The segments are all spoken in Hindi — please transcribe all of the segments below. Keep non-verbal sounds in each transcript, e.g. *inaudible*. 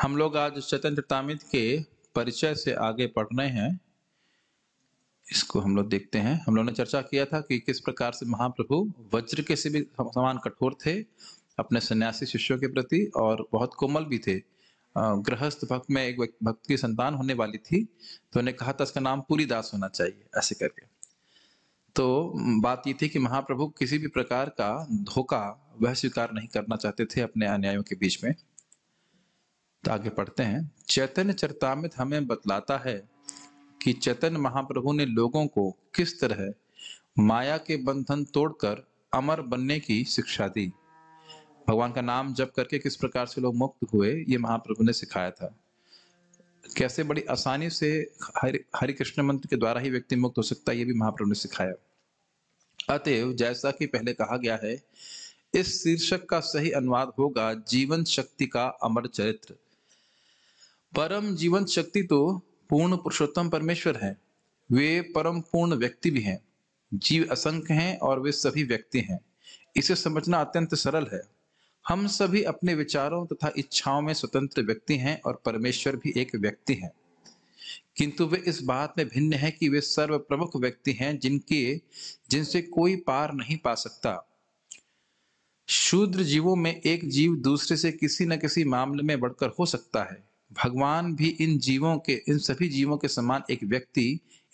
हम लोग आज स्वतंत्रता के परिचय से आगे पढ़ रहे हैं इसको हम लोग देखते हैं हम लोग ने चर्चा किया था कि किस प्रकार से महाप्रभु वज्र के से भी समान कठोर थे अपने सन्यासी शिष्यों के प्रति और बहुत कोमल भी थे गृहस्थ भक्त में एक भक्त की संतान होने वाली थी तो उन्हें कहा था उसका नाम पूरी दास होना चाहिए ऐसे करके तो बात ये थी कि महाप्रभु किसी भी प्रकार का धोखा वह स्वीकार नहीं करना चाहते थे अपने अन्यायों के बीच में तो आगे पढ़ते हैं चैतन्य चरतामित हमें बतलाता है कि चैतन्य महाप्रभु ने लोगों को किस तरह माया के बंधन तोड़कर अमर बनने की शिक्षा दी भगवान का नाम जप करके किस प्रकार से लोग मुक्त हुए ये महाप्रभु ने सिखाया था कैसे बड़ी आसानी से हरि हरि कृष्ण मंत्र के द्वारा ही व्यक्ति मुक्त हो सकता है ये भी महाप्रभु ने सिखाया अतएव जैसा कि पहले कहा गया है इस शीर्षक का सही अनुवाद होगा जीवन शक्ति का अमर चरित्र परम जीवन शक्ति तो पूर्ण पुरुषोत्तम परमेश्वर है वे परम पूर्ण व्यक्ति भी हैं जीव असंख्य हैं और वे सभी व्यक्ति हैं इसे समझना अत्यंत सरल है हम सभी अपने विचारों तथा इच्छाओं में स्वतंत्र व्यक्ति हैं और परमेश्वर भी एक व्यक्ति हैं किंतु वे इस बात में भिन्न है कि वे सर्व प्रमुख व्यक्ति हैं जिनके जिनसे कोई पार नहीं पा सकता शूद्र जीवों में एक जीव दूसरे से किसी न किसी मामले में बढ़कर हो सकता है भगवान भी इन जीवों के इन सभी जीवों के समान एक व्यक्ति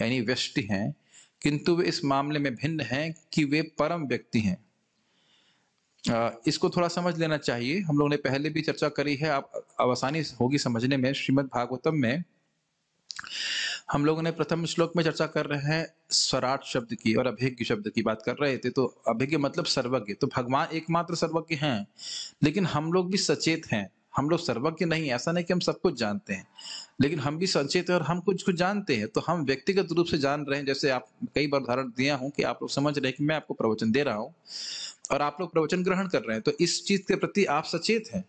यानी व्यष्टि हैं किंतु वे इस मामले में भिन्न हैं कि वे परम व्यक्ति हैं इसको थोड़ा समझ लेना चाहिए हम लोग ने पहले भी चर्चा करी है आप आसानी होगी समझने में श्रीमद् भागवतम में हम लोगों ने प्रथम श्लोक में चर्चा कर रहे हैं स्वराट शब्द की और अभिज्ञ शब्द की बात कर रहे थे तो अभिज्ञ मतलब सर्वज्ञ तो भगवान एकमात्र सर्वज्ञ हैं लेकिन हम लोग भी सचेत हैं हम लोग सर्वज्ञ नहीं ऐसा नहीं कि हम सब कुछ जानते हैं लेकिन हम भी सचेत हैं और हम कुछ कुछ जानते हैं तो हम व्यक्तिगत रूप से जान रहे हैं जैसे आप कई बार उदाहरण दिया हूँ कि आप लोग समझ रहे हैं कि मैं आपको प्रवचन दे रहा हूँ और आप लोग प्रवचन ग्रहण कर रहे हैं तो इस चीज के प्रति आप सचेत हैं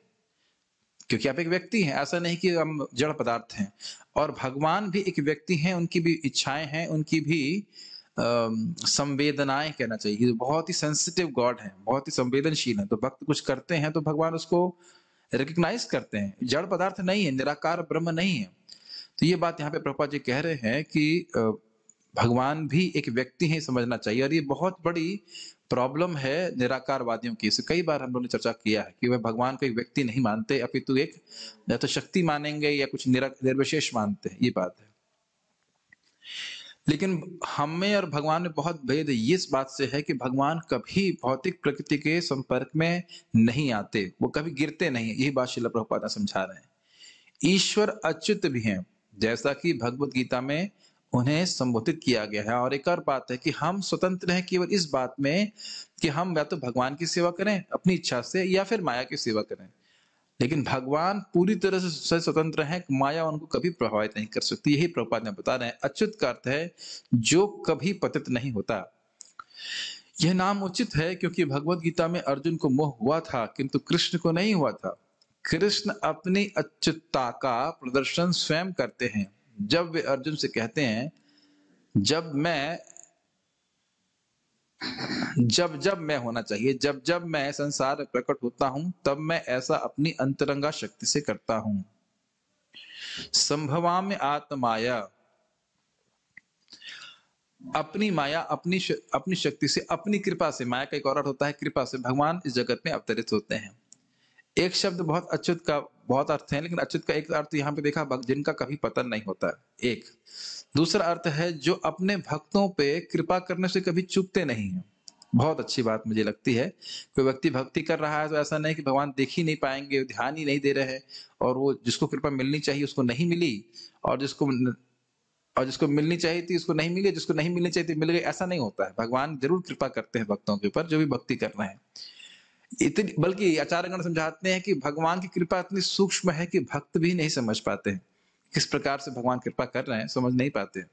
क्योंकि आप एक व्यक्ति हैं ऐसा नहीं कि हम जड़ पदार्थ हैं और भगवान भी एक व्यक्ति हैं उनकी भी इच्छाएं हैं उनकी भी संवेदनाएं कहना चाहिए बहुत ही सेंसिटिव गॉड है बहुत ही संवेदनशील है तो भक्त कुछ करते हैं तो भगवान उसको रिकग्नाइज करते हैं जड़ पदार्थ नहीं है निराकार ब्रह्म नहीं है तो ये बात यहाँ पे प्रभुपा जी कह रहे हैं कि भगवान भी एक व्यक्ति है समझना चाहिए और ये बहुत बड़ी प्रॉब्लम है निराकारवादियों की इसे कई बार हम लोगों ने चर्चा किया है कि वह भगवान को एक व्यक्ति नहीं मानते अपितु एक या तो शक्ति मानेंगे या कुछ निरा निर्विशेष मानते हैं ये बात है लेकिन हम में और भगवान में बहुत भेद इस बात से है कि भगवान कभी भौतिक प्रकृति के संपर्क में नहीं आते वो कभी गिरते नहीं यही बात शिला प्रभुपाद समझा रहे हैं ईश्वर अच्युत भी हैं जैसा कि भगवत गीता में उन्हें संबोधित किया गया है और एक और बात है कि हम स्वतंत्र हैं केवल इस बात में कि हम या तो भगवान की सेवा करें अपनी इच्छा से या फिर माया की सेवा करें लेकिन भगवान पूरी तरह से स्वतंत्र है माया उनको कभी प्रभावित नहीं कर सकती यही प्रभुपाद ने बता रहे हैं अच्युत का अर्थ है जो कभी पतित नहीं होता यह नाम उचित है क्योंकि भगवत गीता में अर्जुन को मोह हुआ था किंतु कृष्ण को नहीं हुआ था कृष्ण अपनी अच्युतता का प्रदर्शन स्वयं करते हैं जब वे अर्जुन से कहते हैं जब मैं जब जब मैं होना चाहिए जब जब मैं संसार प्रकट होता हूं तब मैं ऐसा अपनी अंतरंगा शक्ति से करता हूं संभवा में आत्माया अपनी माया अपनी अपनी शक्ति से अपनी कृपा से माया का एक और होता है कृपा से भगवान इस जगत में अवतरित होते हैं एक शब्द बहुत अच्युत का बहुत अर्थ है लेकिन अच्युत का एक अर्थ यहाँ पे देखा जिनका कभी पतन नहीं होता एक दूसरा अर्थ है जो अपने भक्तों पे कृपा करने से कभी चुपते नहीं है बहुत अच्छी बात मुझे लगती है कोई व्यक्ति भक्ति कर रहा है तो ऐसा नहीं कि भगवान देख ही नहीं पाएंगे ध्यान ही नहीं दे रहे हैं और वो जिसको कृपा मिलनी चाहिए उसको नहीं मिली और जिसको और जिसको मिलनी चाहिए थी उसको नहीं मिली जिसको नहीं मिलनी चाहिए थी मिल गई ऐसा नहीं होता है भगवान जरूर कृपा करते हैं भक्तों के ऊपर जो भी भक्ति कर रहे हैं इतनी बल्कि आचार्यगण समझाते हैं कि भगवान की कृपा इतनी सूक्ष्म है कि भक्त भी नहीं समझ पाते हैं किस प्रकार से भगवान कृपा कर रहे हैं समझ नहीं पाते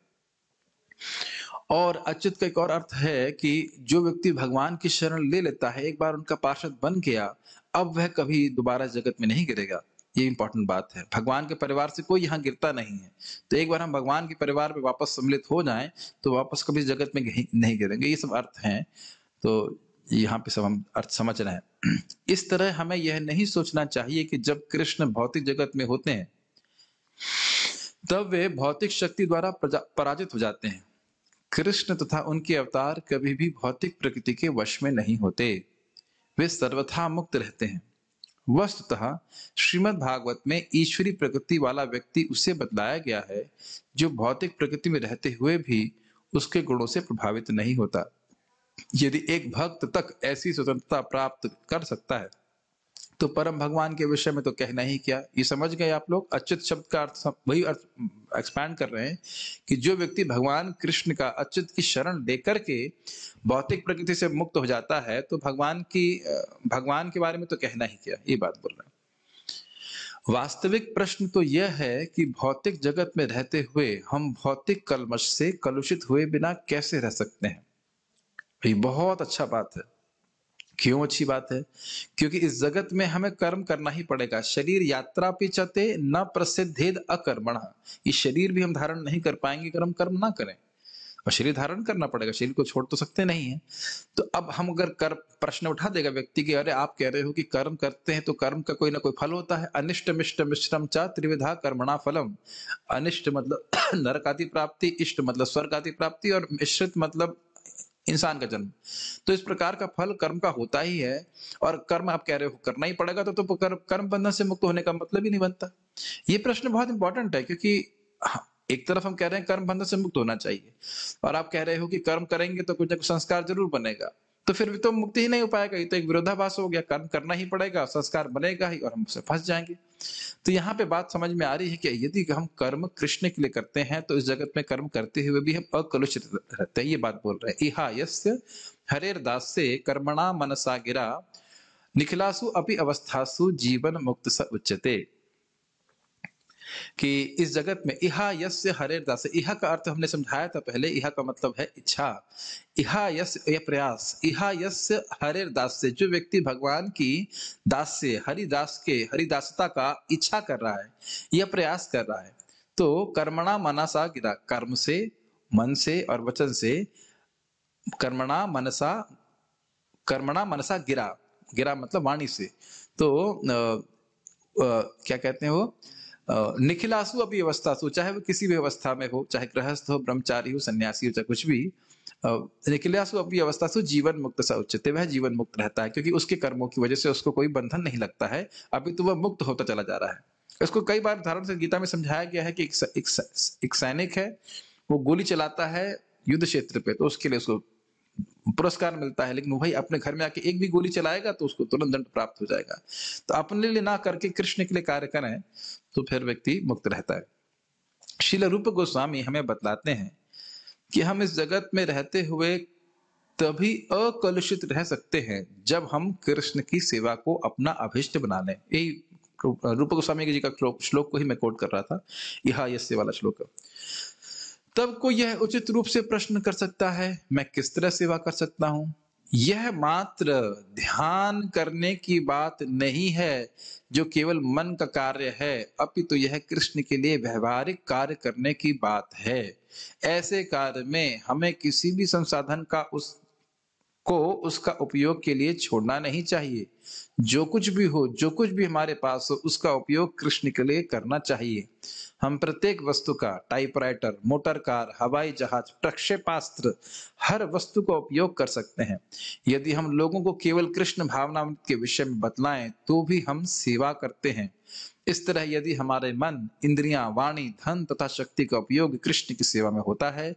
और अच्युत का एक और अर्थ है कि जो व्यक्ति भगवान की शरण ले लेता है एक बार उनका पार्षद बन गया अब वह कभी दोबारा जगत में नहीं गिरेगा ये इंपॉर्टेंट बात है भगवान के परिवार से कोई यहाँ गिरता नहीं है तो एक बार हम भगवान के परिवार में वापस सम्मिलित हो जाएं तो वापस कभी जगत में नहीं गिरेंगे ये सब अर्थ हैं तो यहाँ पे सब हम अर्थ समझ रहे हैं इस तरह हमें यह नहीं सोचना चाहिए कि जब कृष्ण भौतिक जगत में होते हैं तब वे भौतिक शक्ति द्वारा पराजित हो जाते हैं कृष्ण तथा उनके अवतार कभी भी भौतिक प्रकृति के वश में नहीं होते वे सर्वथा मुक्त रहते हैं वस्तुतः श्रीमद् भागवत में ईश्वरी प्रकृति वाला व्यक्ति उसे बतलाया गया है जो भौतिक प्रकृति में रहते हुए भी उसके गुणों से प्रभावित नहीं होता यदि एक भक्त तक ऐसी स्वतंत्रता प्राप्त कर सकता है तो परम भगवान के विषय में तो कहना ही क्या ये समझ गए आप लोग अच्युत शब्द का अर्थ वही अर्थ एक्सपैंड कर रहे हैं कि जो व्यक्ति भगवान कृष्ण का अच्युत की शरण देकर के भौतिक प्रकृति से मुक्त हो जाता है तो भगवान की भगवान के बारे में तो कहना ही क्या ये बात बोल रहे हैं वास्तविक प्रश्न तो यह है कि भौतिक जगत में रहते हुए हम भौतिक कलमश से कलुषित हुए बिना कैसे रह सकते हैं तो ये बहुत अच्छा बात है क्यों अच्छी बात है क्योंकि इस जगत में हमें कर्म करना ही पड़ेगा शरीर यात्रा पे चते न प्रसिद्धेद अकर्मण ये शरीर भी हम धारण नहीं कर पाएंगे अगर हम कर्म ना करें और शरीर धारण करना पड़ेगा शरीर को छोड़ तो सकते नहीं है तो अब हम अगर कर प्रश्न उठा देगा व्यक्ति की अरे आप कह रहे हो कि कर्म करते हैं तो कर्म का कोई ना कोई फल होता है अनिष्ट मिष्ट मिश्रम चा त्रिविधा कर्मणा फलम अनिष्ट मतलब *clears throat* नरक आदि प्राप्ति इष्ट मतलब स्वर्ग आदि प्राप्ति और मिश्रित मतलब इंसान का जन्म तो इस प्रकार का फल कर्म का होता ही है और कर्म आप कह रहे हो करना ही पड़ेगा तो, तो कर्म बंधन से मुक्त होने का मतलब ही नहीं बनता ये प्रश्न बहुत इंपॉर्टेंट है क्योंकि हाँ, एक तरफ हम कह रहे हैं कर्म बंधन से मुक्त होना चाहिए और आप कह रहे हो कि कर्म करेंगे तो कुछ ना कुछ संस्कार जरूर बनेगा तो फिर भी तो मुक्ति ही नहीं हो पाएगा ये तो एक विरोधाभास हो गया कर्म करना ही पड़ेगा संस्कार बनेगा ही और हम उसे फंस जाएंगे तो यहाँ पे बात समझ में आ रही है कि यदि हम कर्म कृष्ण के लिए करते हैं तो इस जगत में कर्म करते हुए भी हम अकलुषित रहते हैं ये बात बोल रहे हैं इहा यस्य हरेर दास से कर्मणा मनसा गिरा निखिलासु अपनी अवस्थासु जीवन मुक्त स उच्चते कि इस जगत में इहा यश से हरेर दास इहा का अर्थ हमने समझाया था पहले इहा का मतलब है इच्छा इहा यश यह प्रयास इहा यश से दास से जो व्यक्ति भगवान की दास से हरिदास के हरिदासता का इच्छा कर रहा है यह प्रयास कर रहा है तो कर्मणा मनसा गिरा कर्म से मन से और वचन से कर्मणा मनसा कर्मणा मनसा गिरा गिरा मतलब वाणी से तो आ, आ, क्या कहते हैं वो निखिलासु सो तो चाहे वो किसी भी अवस्था में हो चाहे गृहस्थ हो ब्रह्मचारी हो सन्यासी हो चाहे कुछ भी निखिलासु सो जीवन मुक्त सा उचित वह जीवन मुक्त रहता है क्योंकि उसके कर्मों की वजह से उसको कोई बंधन नहीं लगता है अभी तो वह मुक्त होता चला जा रहा है इसको कई बार धारण से गीता में समझाया गया है कि एक, एक, एक सैनिक है वो गोली चलाता है युद्ध क्षेत्र पे तो उसके लिए उसको पुरस्कार मिलता है लेकिन वो भाई अपने घर में आके एक भी गोली चलाएगा तो उसको तुरंत दंड प्राप्त हो जाएगा तो अपने लिए ना करके कृष्ण के लिए कार्य करें तो फिर व्यक्ति मुक्त रहता है शिल रूप गोस्वामी हमें बतलाते हैं कि हम इस जगत में रहते हुए तभी अकलुषित रह सकते हैं जब हम कृष्ण की सेवा को अपना अभिष्ट बना लें यही रूप गोस्वामी जी का श्लोक को ही मैं कोट कर रहा था यह यस्य वाला श्लोक तब को यह उचित रूप से प्रश्न कर सकता है मैं किस तरह सेवा कर सकता हूं यह मात्र ध्यान करने की बात नहीं है जो केवल मन का कार्य है अपितु तो यह कृष्ण के लिए व्यवहारिक कार्य करने की बात है ऐसे कार्य में हमें किसी भी संसाधन का उस को उसका उपयोग के लिए छोड़ना नहीं चाहिए जो कुछ भी हो जो कुछ भी हमारे पास हो उसका उपयोग कृष्ण के लिए करना चाहिए हम प्रत्येक वस्तु का टाइपराइटर मोटर कार हवाई जहाज प्रक्षेपास्त्र हर वस्तु का उपयोग कर सकते हैं यदि हम लोगों को केवल कृष्ण भावना के विषय में बतलाएं तो भी हम सेवा करते हैं इस तरह यदि हमारे मन इंद्रियां वाणी धन तथा शक्ति का उपयोग कृष्ण की सेवा में होता है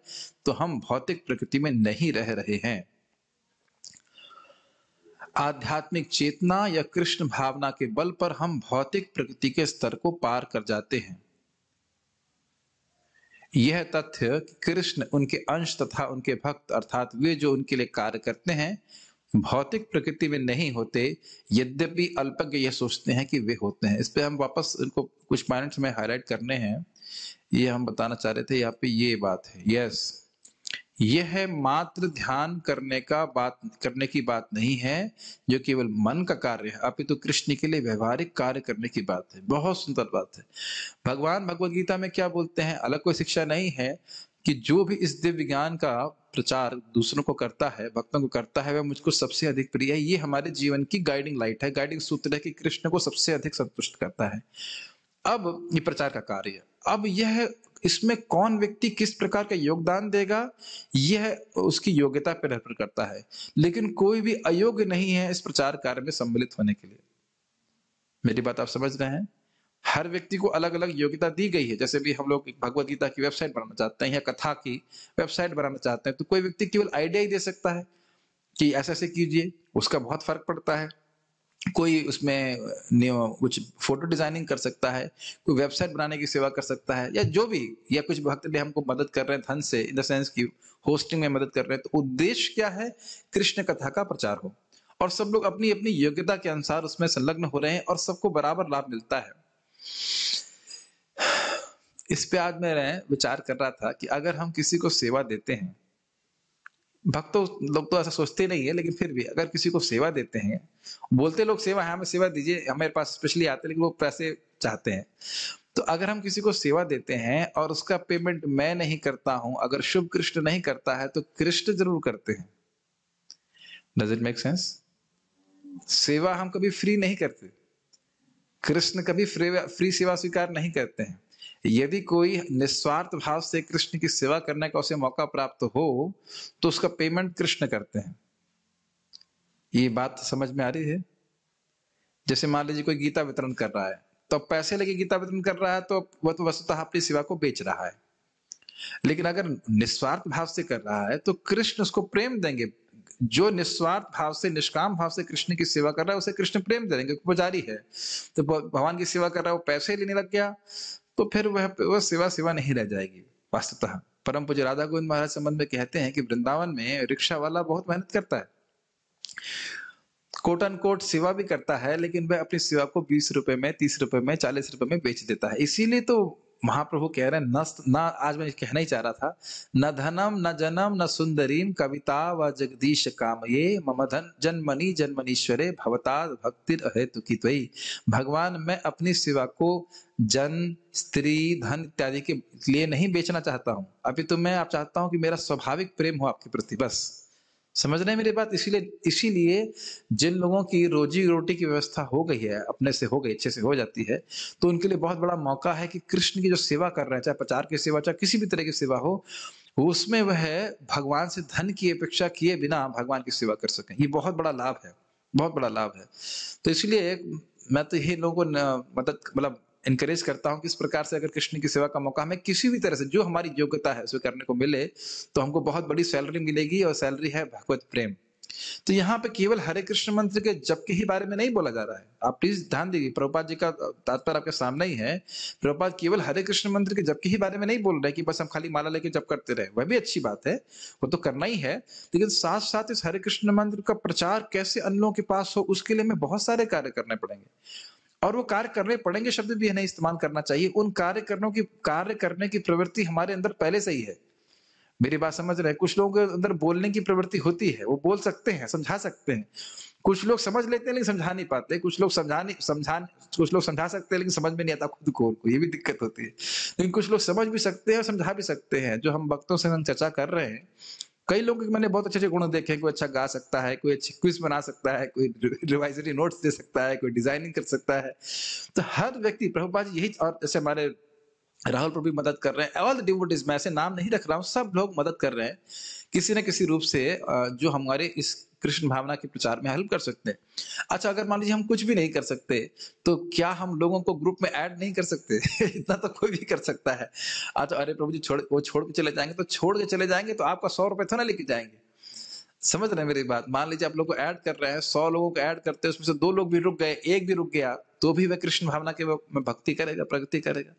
तो हम भौतिक प्रकृति में नहीं रह रहे हैं आध्यात्मिक चेतना या कृष्ण भावना के बल पर हम भौतिक प्रकृति के स्तर को पार कर जाते हैं यह तथ्य कृष्ण उनके अंश तथा उनके भक्त अर्थात वे जो उनके लिए कार्य करते हैं भौतिक प्रकृति में नहीं होते यद्यपि अल्पज्ञ यह सोचते हैं कि वे होते हैं इस पर हम वापस उनको कुछ पॉइंट्स में हाईलाइट करने हैं ये हम बताना चाह रहे थे यहाँ पे ये बात है यस yes. यह मात्र ध्यान करने का बात करने की बात नहीं है जो केवल मन का कार्य है अपितु तो कृष्ण के लिए व्यवहारिक कार्य करने की बात है बहुत सुंदर बात है भगवान भगवद गीता में क्या बोलते हैं अलग कोई शिक्षा नहीं है कि जो भी इस दिव्य ज्ञान का प्रचार दूसरों को करता है भक्तों को करता है वह मुझको सबसे अधिक प्रिय है ये हमारे जीवन की गाइडिंग लाइट है गाइडिंग सूत्र है कि कृष्ण को सबसे अधिक संतुष्ट करता है अब ये प्रचार का कार्य है अब यह इसमें कौन व्यक्ति किस प्रकार का योगदान देगा यह उसकी योग्यता पर निर्भर करता है लेकिन कोई भी अयोग्य नहीं है इस प्रचार कार्य में सम्मिलित होने के लिए मेरी बात आप समझ रहे हैं हर व्यक्ति को अलग अलग योग्यता दी गई है जैसे भी हम लोग भगवत गीता की वेबसाइट बनाना चाहते हैं या कथा की वेबसाइट बनाना चाहते हैं तो कोई व्यक्ति केवल आइडिया ही दे सकता है कि ऐसे ऐसे कीजिए उसका बहुत फर्क पड़ता है कोई उसमें कुछ फोटो डिजाइनिंग कर सकता है कोई वेबसाइट बनाने की सेवा कर सकता है या जो भी या कुछ भक्त भी हमको मदद कर रहे हैं धन से इन द सेंस की होस्टिंग में मदद कर रहे हैं तो उद्देश्य क्या है कृष्ण कथा का प्रचार हो और सब लोग अपनी अपनी योग्यता के अनुसार उसमें संलग्न हो रहे हैं और सबको बराबर लाभ मिलता है इस पे आज मैं विचार कर रहा था कि अगर हम किसी को सेवा देते हैं भक्त तो लोग तो ऐसा सोचते नहीं है लेकिन फिर भी अगर किसी को सेवा देते हैं बोलते लोग सेवा है हाँ, हमें सेवा दीजिए हमारे पास स्पेशली आते हैं लेकिन वो पैसे चाहते हैं तो अगर हम किसी को सेवा देते हैं और उसका पेमेंट मैं नहीं करता हूं अगर शुभ कृष्ण नहीं करता है तो कृष्ण जरूर करते हैं डज इट मेक सेंस सेवा हम कभी फ्री नहीं करते कृष्ण कभी फ्री फ्री सेवा स्वीकार नहीं करते हैं यदि कोई निस्वार्थ भाव से कृष्ण की सेवा करने का उसे मौका प्राप्त हो तो उसका पेमेंट कृष्ण करते हैं ये बात समझ में आ रही है जैसे मान लीजिए कोई गीता वितरण कर रहा है तो पैसे लेके गीता वितरण कर रहा है तो वह तो वस्तुतः अपनी सेवा को बेच रहा है लेकिन अगर निस्वार्थ भाव से कर रहा है तो कृष्ण उसको प्रेम देंगे जो निस्वार्थ भाव से निष्काम भाव से कृष्ण की सेवा कर रहा है उसे कृष्ण प्रेम दे देंगे पुजारी है तो भगवान की सेवा कर रहा है वो पैसे लेने लग गया तो फिर वह वह सेवा सेवा नहीं रह जाएगी वास्तुतः परम पूज्य राधा गोविंद महाराज संबंध में कहते हैं कि वृंदावन में रिक्शा वाला बहुत मेहनत करता है कोट एंड कोट सेवा भी करता है लेकिन वह अपनी सेवा को बीस रुपए में तीस रुपए में चालीस रुपए में बेच देता है इसीलिए तो महाप्रभु कह रहे हैं न न आज मैं कहना ही चाह रहा था न धनम न जन्म न सुंदरीम कविता व जगदीश काम ये मम धन जन्मनी जन्मनीश्वरे भवता भक्तिर अहेतु की भगवान मैं अपनी सेवा को जन स्त्री धन इत्यादि के लिए नहीं बेचना चाहता हूँ अभी तो मैं आप चाहता हूँ कि मेरा स्वाभाविक प्रेम हो आपके प्रति बस समझ रहे हैं मेरी बात इसीलिए इसीलिए जिन लोगों की रोजी रोटी की व्यवस्था हो गई है अपने से हो गई अच्छे से हो जाती है तो उनके लिए बहुत बड़ा मौका है कि कृष्ण की जो सेवा कर रहे हैं चाहे प्रचार की सेवा चाहे किसी भी तरह की सेवा हो उसमें वह भगवान से धन की अपेक्षा किए बिना भगवान की सेवा कर सकें ये बहुत बड़ा लाभ है बहुत बड़ा लाभ है तो इसलिए मैं तो यही लोगों को मदद मतलब, मतलब इनकरेज करता हूँ कि इस प्रकार से अगर कृष्ण की सेवा का मौका हमें किसी भी तरह से जो हमारी योग्यता है उसे करने को मिले तो हमको बहुत बड़ी सैलरी मिलेगी और सैलरी है भगवत प्रेम तो यहाँ पे केवल हरे कृष्ण मंत्र के जप के ही बारे में नहीं बोला जा रहा है आप प्लीज ध्यान दीजिए प्रभुपाद जी का तात्पर्य आपके सामने ही है प्रभुपाद केवल हरे कृष्ण मंत्र के जप के ही बारे में नहीं बोल रहे कि बस हम खाली माला लेके जप करते रहे वह भी अच्छी बात है वो तो करना ही है लेकिन साथ साथ इस हरे कृष्ण मंत्र का प्रचार कैसे अन्यों के पास हो उसके लिए हमें बहुत सारे कार्य करने पड़ेंगे और वो कार्य करने पड़ेंगे शब्द भी हमें इस्तेमाल करना चाहिए उन कार्य करने की कार्य करने की प्रवृत्ति हमारे अंदर पहले से ही है मेरी बात समझ रहे हैं कुछ लोगों के अंदर बोलने की प्रवृत्ति होती है वो बोल सकते हैं समझा सकते हैं कुछ लोग समझ लेते हैं लेकिन समझा नहीं पाते कुछ लोग समझा नहीं समझा कुछ लोग समझा सकते हैं लेकिन समझ में नहीं आता खुद को उनको ये भी दिक्कत होती है लेकिन कुछ लोग समझ भी सकते हैं और समझा भी सकते हैं जो हम वक्तों से हम चर्चा कर रहे हैं कई लोगों के मैंने बहुत अच्छे अच्छे गुण देखे कोई अच्छा गा सकता है कोई अच्छी क्विज बना सकता है कोई रिवाइजरी नोट्स दे सकता है कोई डिजाइनिंग कर सकता है तो हर व्यक्ति प्रभुपा जी यही और जैसे हमारे राहुल प्रभु मदद कर रहे हैं ऑल द डिवोटीज मैं ऐसे नाम नहीं रख रहा हूँ सब लोग मदद कर रहे हैं किसी न किसी रूप से जो हमारे इस कृष्ण भावना के प्रचार में हेल्प कर सकते हैं अच्छा अगर मान लीजिए हम कुछ भी नहीं कर सकते तो क्या हम लोगों को ग्रुप में ऐड नहीं कर सकते *laughs* इतना तो कोई भी कर सकता है अच्छा अरे प्रभु जी छोड़ वो छोड़ के चले जाएंगे तो छोड़ के चले जाएंगे तो आपका सौ रुपये थोड़ा लेके जाएंगे समझ रहे हैं मेरी बात मान लीजिए आप लोग को ऐड कर रहे हैं सौ लोगों को ऐड करते हैं उसमें से दो लोग भी रुक गए एक भी रुक गया तो भी वह कृष्ण भावना के भक्ति करेगा प्रगति करेगा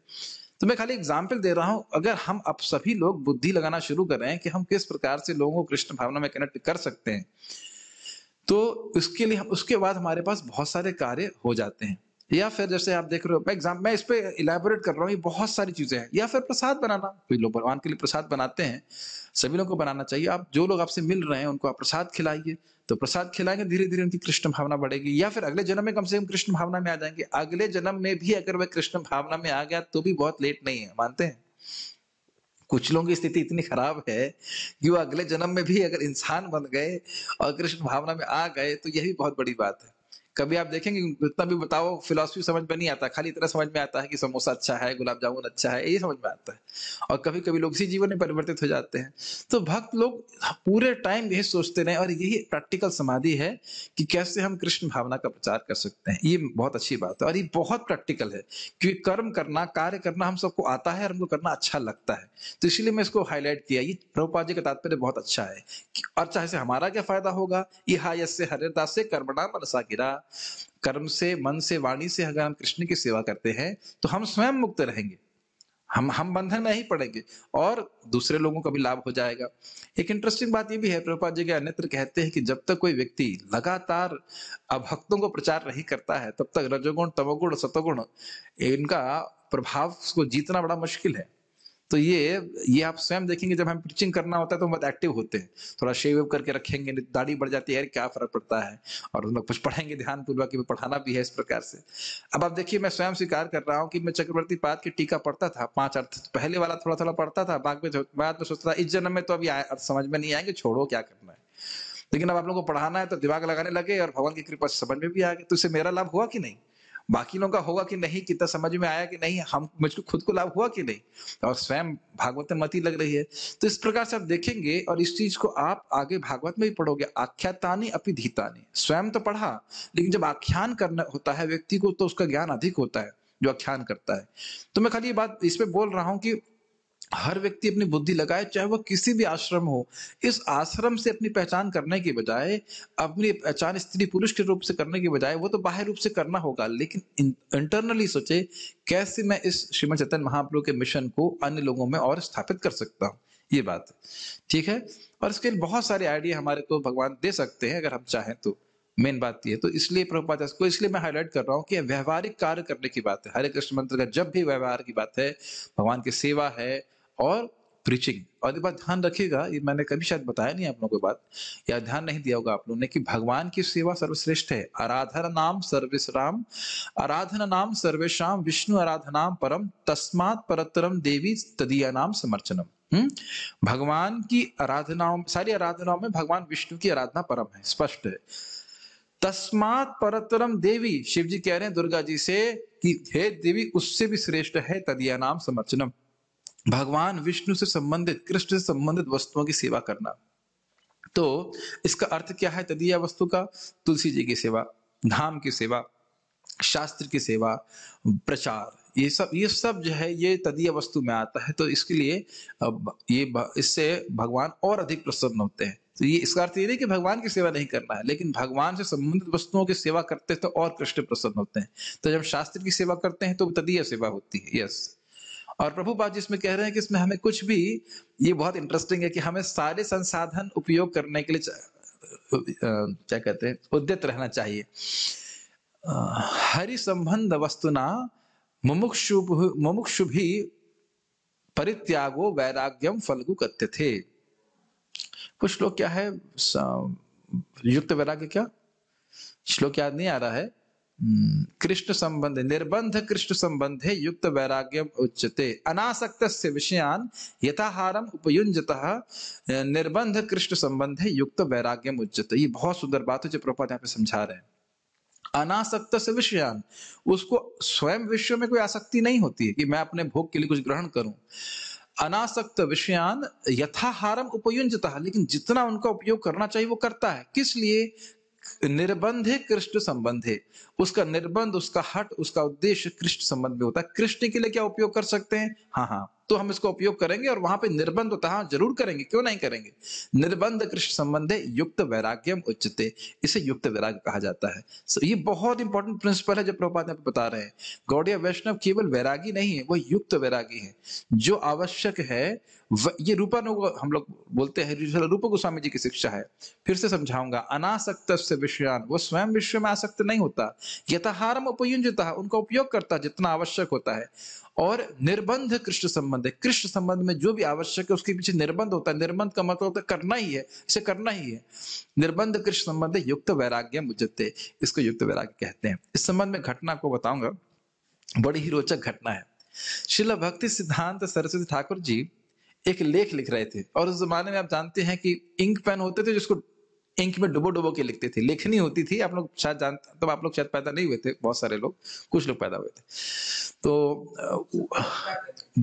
तो मैं खाली एग्जाम्पल दे रहा हूं अगर हम अब सभी लोग बुद्धि लगाना शुरू कर रहे हैं कि हम किस प्रकार से लोगों को कृष्ण भावना में कनेक्ट कर सकते हैं तो उसके लिए हम उसके बाद हमारे पास बहुत सारे कार्य हो जाते हैं या फिर जैसे आप देख रहे हो एग्जाम मैं इस पर इलेबोरेट कर रहा हूँ ये बहुत सारी चीज़ें हैं या फिर प्रसाद बनाना कोई तो लोग भगवान के लिए प्रसाद बनाते हैं सभी लोगों को बनाना चाहिए आप जो लोग आपसे मिल रहे हैं उनको आप प्रसाद खिलाइए तो प्रसाद खिलाएंगे धीरे धीरे उनकी कृष्ण भावना बढ़ेगी या फिर अगले जन्म में कम से कम कृष्ण भावना में आ जाएंगे अगले जन्म में भी अगर वह कृष्ण भावना में आ गया तो भी बहुत लेट नहीं है मानते हैं कुछ लोगों की स्थिति इतनी खराब है कि वो अगले जन्म में भी अगर इंसान बन गए और कृष्ण भावना में आ गए तो यह भी बहुत बड़ी बात है कभी आप देखेंगे जितना भी बताओ फिलोसफी समझ में नहीं आता खाली इतना समझ में आता है कि समोसा अच्छा है गुलाब जामुन अच्छा है यही समझ में आता है और कभी कभी लोग इसी जीवन में परिवर्तित हो जाते हैं तो भक्त लोग पूरे टाइम यही सोचते रहे और यही प्रैक्टिकल समाधि है कि कैसे हम कृष्ण भावना का प्रचार कर सकते हैं ये बहुत अच्छी बात है और ये बहुत प्रैक्टिकल है क्योंकि कर्म करना कार्य करना हम सबको आता है और हमको करना अच्छा लगता है तो इसलिए मैं इसको हाईलाइट किया ये प्रभुपा जी का तात्पर्य बहुत अच्छा है और चाहे से हमारा क्या फायदा होगा ये हाय से हरिदास से कर्मणा मनसा गिरा कर्म से मन से वाणी से अगर हम कृष्ण की सेवा करते हैं तो हम स्वयं मुक्त रहेंगे हम हम बंधन में ही पड़ेंगे और दूसरे लोगों का भी लाभ हो जाएगा एक इंटरेस्टिंग बात ये भी है प्रभुपाद जी के अन्यत्र कहते हैं कि जब तक कोई व्यक्ति लगातार अभक्तों को प्रचार नहीं करता है तब तक रजोगुण तमोगुण सतोगुण इनका प्रभाव को जीतना बड़ा मुश्किल है तो ये ये आप स्वयं देखेंगे जब हम पिचिंग करना होता है तो हम बहुत एक्टिव होते हैं थोड़ा शेव करके रखेंगे तो दाढ़ी बढ़ जाती है क्या फर्क पड़ता है और हम लोग कुछ पढ़ेंगे ध्यान पूर्वक पढ़ाना भी है इस प्रकार से अब आप देखिए मैं स्वयं स्वीकार कर रहा हूँ कि मैं चक्रवर्ती पाद की टीका पढ़ता था पांच अर्थ पहले वाला थोड़ा थोड़ा पढ़ता था बाद में बाद में सोचता था इस जन्म में तो अभी अर्थ समझ में नहीं आएंगे छोड़ो क्या करना है लेकिन अब आप लोगों को पढ़ाना है तो दिमाग लगाने लगे और भगवान की कृपा से समझ में भी आ गए तो इससे मेरा लाभ हुआ कि नहीं बाकी लोगों का होगा कि नहीं कितना समझ में आया कि नहीं हम मुझको खुद को लाभ हुआ कि नहीं और स्वयं भागवत में मती लग रही है तो इस प्रकार से आप देखेंगे और इस चीज को आप आगे भागवत में भी पढ़ोगे आख्यातानी अपनी स्वयं तो पढ़ा लेकिन जब आख्यान करना होता है व्यक्ति को तो उसका ज्ञान अधिक होता है जो आख्यान करता है तो मैं खाली ये बात इसमें बोल रहा हूँ कि हर व्यक्ति अपनी बुद्धि लगाए चाहे वह किसी भी आश्रम हो इस आश्रम से अपनी पहचान करने के बजाय अपनी पहचान स्त्री पुरुष के रूप से करने के बजाय वो तो बाहर रूप से करना होगा लेकिन इंटरनली सोचे कैसे मैं इस श्रीमद चैतन्य महाप्रभु के मिशन को अन्य लोगों में और स्थापित कर सकता हूँ ये बात ठीक है और इसके लिए बहुत सारे आइडिया हमारे को भगवान दे सकते हैं अगर हम चाहें तो मेन बात यह तो इसलिए प्रभुपाद को इसलिए मैं हाईलाइट कर रहा हूँ कि व्यवहारिक कार्य करने की बात है हरे कृष्ण मंत्र का जब भी व्यवहार की बात है भगवान की सेवा है और प्रीचिंग और एक बात ध्यान रखिएगा ये मैंने कभी शायद बताया नहीं आप लोगों को बात या ध्यान नहीं दिया होगा आप लोगों ने कि भगवान की सेवा सर्वश्रेष्ठ है आराधन नाम सर्वेशराम आराधन नाम सर्वेशाम विष्णु आराधना परम तस्मात परतरम देवी तदिया नाम समर्चनम हम्म? भगवान की आराधनाओं सारी आराधनाओं में भगवान विष्णु की आराधना परम है स्पष्ट है तस्मात परतरम देवी शिव जी कह रहे हैं दुर्गा जी से कि हे देवी उससे भी श्रेष्ठ है तदिया नाम समर्चनम भगवान विष्णु से संबंधित कृष्ण से संबंधित वस्तुओं की सेवा करना तो इसका अर्थ क्या है तदीय वस्तु का तुलसी जी की सेवा धाम की सेवा शास्त्र की सेवा प्रचार ये सब ये सब जो है ये तदीय वस्तु में आता है तो इसके लिए ये इससे भगवान और अधिक प्रसन्न होते हैं तो ये इसका अर्थ ये नहीं कि भगवान की सेवा नहीं करना है लेकिन भगवान से संबंधित वस्तुओं की सेवा करते हैं तो और कृष्ण प्रसन्न होते हैं तो जब शास्त्र की सेवा करते हैं तो तदीय सेवा होती है यस और प्रभुपाद जी इसमें कह रहे हैं कि इसमें हमें कुछ भी ये बहुत इंटरेस्टिंग है कि हमें सारे संसाधन उपयोग करने के लिए क्या कहते हैं उद्यत रहना चाहिए हरि संबंध वस्तुना मुमुक्षु मुमुक्षु भी परित्यागो वैराग्यम फलगु करते थे कुछ लोग क्या है युक्त वैराग्य क्या श्लोक याद नहीं आ रहा है हम्म। कृष्ण संबंध निर्बंध कृष्ण संबंध है युक्त वैराग्यम उच्चते अनासक्त विषयान यथाहारम उपयुंजत निर्बंध कृष्ण संबंध है युक्त वैराग्यम उच्चते ये बहुत सुंदर बात है जो प्रपात यहाँ पे समझा रहे हैं अनासक्त से विषयान उसको स्वयं विषय में कोई आसक्ति नहीं होती है कि मैं अपने भोग के लिए कुछ ग्रहण करूं अनासक्त विषयान यथाहारम उपयुंजत लेकिन जितना उनका उपयोग करना चाहिए वो करता है किस लिए निर्बंध कृष्ण संबंधे उसका निर्बंध उसका हट उसका उद्देश्य कृष्ण संबंध में होता है कृष्ण के लिए क्या उपयोग कर सकते हैं हाँ हाँ तो हम इसको उपयोग करेंगे और वहां पे निर्बंध होता है हाँ, जरूर करेंगे क्यों नहीं करेंगे निर्बंध कृष्ण संबंध है युक्त वैराग्यम उच्चते इसे युक्त वैराग्य कहा जाता है सो ये बहुत इंपॉर्टेंट प्रिंसिपल है जो प्रभुपाद ने बता रहे हैं गौड़िया वैष्णव केवल वैरागी नहीं है वह युक्त वैरागी है जो आवश्यक है ये रूपानुग हम लोग बोलते हैं रूप गोस्वामी जी की शिक्षा है फिर से समझाऊंगा अनासक्त से विषयान वो स्वयं विश्व में आसक्त नहीं होता यथाहारम उपयुंजित उनका उपयोग करता जितना आवश्यक होता है और निर्बंध कृष्ण संबंध है कृष्ण संबंध में जो भी आवश्यक है उसके पीछे निर्बंध होता है निर्बंध का मतलब होता है करना ही है इसे करना ही है निर्बंध कृष्ण संबंध है युक्त वैराग्य मुझते इसको युक्त वैराग्य कहते हैं इस संबंध में घटना को बताऊंगा बड़ी ही रोचक घटना है शिल भक्ति सिद्धांत सरस्वती ठाकुर जी एक लेख लिख रहे थे और उस जमाने में आप जानते हैं कि इंक पेन होते थे जिसको इंक में डुबो डुबो के लिखते थे लिखनी होती थी आप लोग शायद जानते तब तो आप लोग शायद पैदा नहीं हुए थे बहुत सारे लोग कुछ लोग पैदा हुए थे तो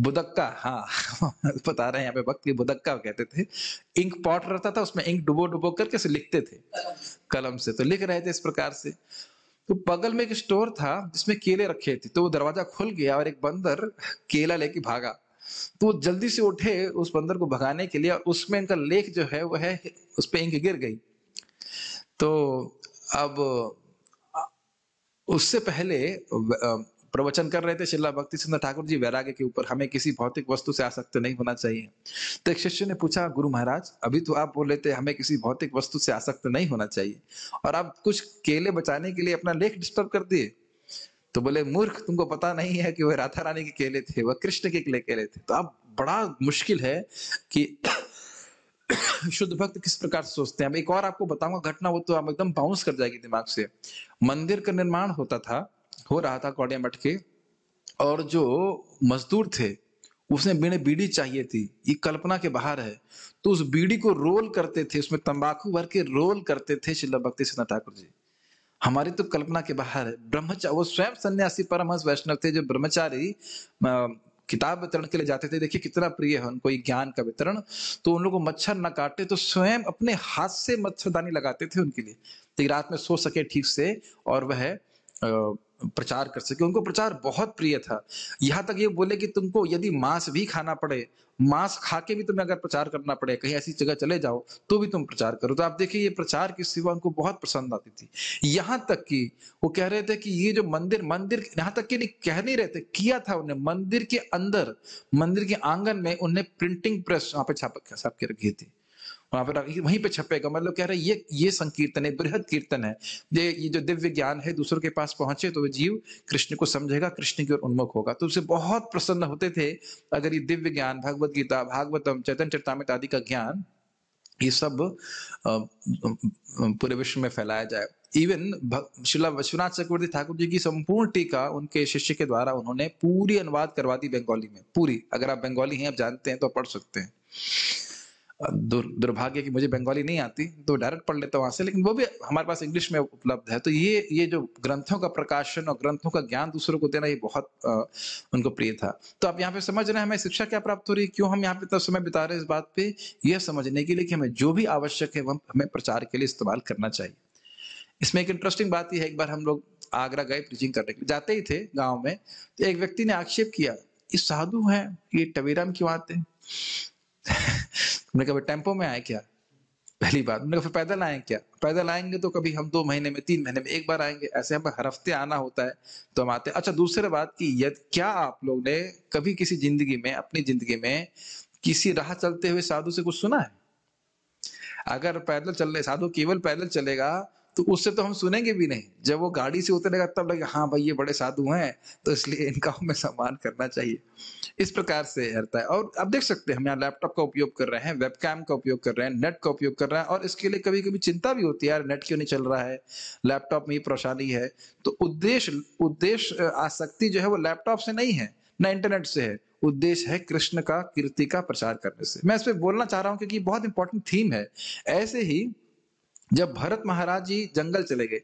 बुदक्का हाँ *laughs* बता रहे हैं यहाँ पे वक्त की बुदक्का कहते थे इंक पॉट रहता था उसमें इंक डुबो डुबो करके से लिखते थे कलम से तो लिख रहे थे इस प्रकार से तो बगल में एक स्टोर था जिसमें केले रखे थे तो वो दरवाजा खुल गया और एक बंदर केला लेके भागा तो जल्दी से उठे उस बंदर को भगाने के लिए और उसमें इनका लेख जो है वह है उस पर इंक गिर गई तो अब उससे पहले प्रवचन कर रहे थे शिला भक्ति सुंदर ठाकुर जी वैराग्य के ऊपर हमें किसी भौतिक वस्तु से आसक्त नहीं होना चाहिए तो एक शिष्य ने पूछा गुरु महाराज अभी तो आप बोल रहे थे हमें किसी भौतिक वस्तु से आसक्त नहीं होना चाहिए और आप कुछ केले बचाने के लिए अपना लेख डिस्टर्ब कर दिए तो बोले मूर्ख तुमको पता नहीं है कि वह राधा रानी के केले थे वह कृष्ण के केले केले थे तो अब बड़ा मुश्किल है कि शुद्ध भक्त किस प्रकार से सोचते हैं अब एक और आपको बताऊंगा घटना वो तो आप एकदम बाउंस कर जाएगी दिमाग से मंदिर का निर्माण होता था हो रहा था कौड़िया मठ के और जो मजदूर थे उसने बिने बीड़ी चाहिए थी ये कल्पना के बाहर है तो उस बीड़ी को रोल करते थे उसमें तंबाकू भर के रोल करते थे शिला भक्ति सिन्हा ठाकुर जी हमारी तो कल्पना के बाहर है ब्रह्मचारी वो स्वयं सन्यासी परमहंस वैष्णव थे जो ब्रह्मचारी किताब वितरण के लिए जाते थे देखिए कितना प्रिय है उनको ये ज्ञान का वितरण तो उन लोगों को मच्छर न काटे तो स्वयं अपने हाथ से मच्छरदानी लगाते थे उनके लिए ताकि तो रात में सो सके ठीक से और वह प्रचार कर सके उनको प्रचार बहुत प्रिय था यहाँ तक ये बोले कि तुमको यदि मांस भी खाना पड़े मांस खा के भी तुम्हें अगर प्रचार करना पड़े कहीं ऐसी जगह चले जाओ तो भी तुम प्रचार करो तो आप देखिए ये प्रचार की सेवा उनको बहुत पसंद आती थी यहाँ तक कि वो कह रहे थे कि ये जो मंदिर मंदिर यहाँ तक कि नहीं कह नहीं रहे थे किया था उन्हें मंदिर के अंदर मंदिर के आंगन में उन्हें प्रिंटिंग प्रेस वहां पे छाप छाप के रखी थी वहां पर वहीं पे छपेगा मतलब कह रहे ये ये संकीर्तन है बृहद कीर्तन है ये ये जो दिव्य ज्ञान है दूसरों के पास पहुंचे तो वह जीव कृष्ण को समझेगा कृष्ण की ओर उन्मुख होगा तो उसे बहुत प्रसन्न होते थे अगर ये दिव्य ज्ञान भगवत गीता भागवतम चैतन चरतामित आदि का ज्ञान ये सब पूरे विश्व में फैलाया जाए इवन शिला विश्वनाथ चक्रवर्ती ठाकुर जी की संपूर्ण टीका उनके शिष्य के द्वारा उन्होंने पूरी अनुवाद करवा दी बंगाली में पूरी अगर आप बंगाली हैं आप जानते हैं तो पढ़ सकते हैं दुर, दुर्भाग्य की मुझे बंगाली नहीं आती तो डायरेक्ट पढ़ लेता वहाँ से लेकिन वो भी हमारे पास इंग्लिश में उपलब्ध है तो ये ये जो ग्रंथों का प्रकाशन और ग्रंथों का ज्ञान दूसरों को देना ये बहुत आ, उनको प्रिय था तो आप यहाँ पे समझ रहे हैं हमें शिक्षा क्या प्राप्त हो रही है क्यों हम यहाँ पे इतना समय बिता रहे हैं इस बात पे यह समझने के लिए कि हमें जो भी आवश्यक है वह हमें प्रचार के लिए इस्तेमाल करना चाहिए इसमें एक इंटरेस्टिंग बात यह है एक बार हम लोग आगरा गए प्रीचिंग करने के लिए जाते ही थे गाँव में तो एक व्यक्ति ने आक्षेप किया ये साधु हैं ये टवेरा में क्यों आते हैं *laughs* कहा टेम्पो में आए क्या पहली बात हमने कहा पैदल आए क्या पैदल आएंगे तो कभी हम दो महीने में तीन महीने में एक बार आएंगे ऐसे हम हर हफ्ते आना होता है तो हम आते हैं अच्छा दूसरे बात की यद क्या आप लोग ने कभी किसी जिंदगी में अपनी जिंदगी में किसी राह चलते हुए साधु से कुछ सुना है अगर पैदल चलने साधु केवल पैदल चलेगा तो उससे तो हम सुनेंगे भी नहीं जब वो गाड़ी से उतरेगा तब लगे हाँ भाई ये बड़े साधु हैं तो इसलिए इनका हमें सम्मान करना चाहिए इस प्रकार से रहता है और अब देख सकते हैं हम यहाँ लैपटॉप का उपयोग कर रहे हैं वेबकैम का उपयोग कर रहे हैं नेट का उपयोग कर रहे हैं और इसके लिए कभी कभी चिंता भी होती है यार नेट क्यों नहीं चल रहा है लैपटॉप में ही परेशानी है तो उद्देश्य उद्देश्य आसक्ति जो है वो लैपटॉप से नहीं है ना इंटरनेट से है उद्देश्य है कृष्ण का कीर्ति का प्रचार करने से मैं इस पर बोलना चाह रहा हूँ क्योंकि बहुत इंपॉर्टेंट थीम है ऐसे ही जब भरत महाराज जी जंगल चले गए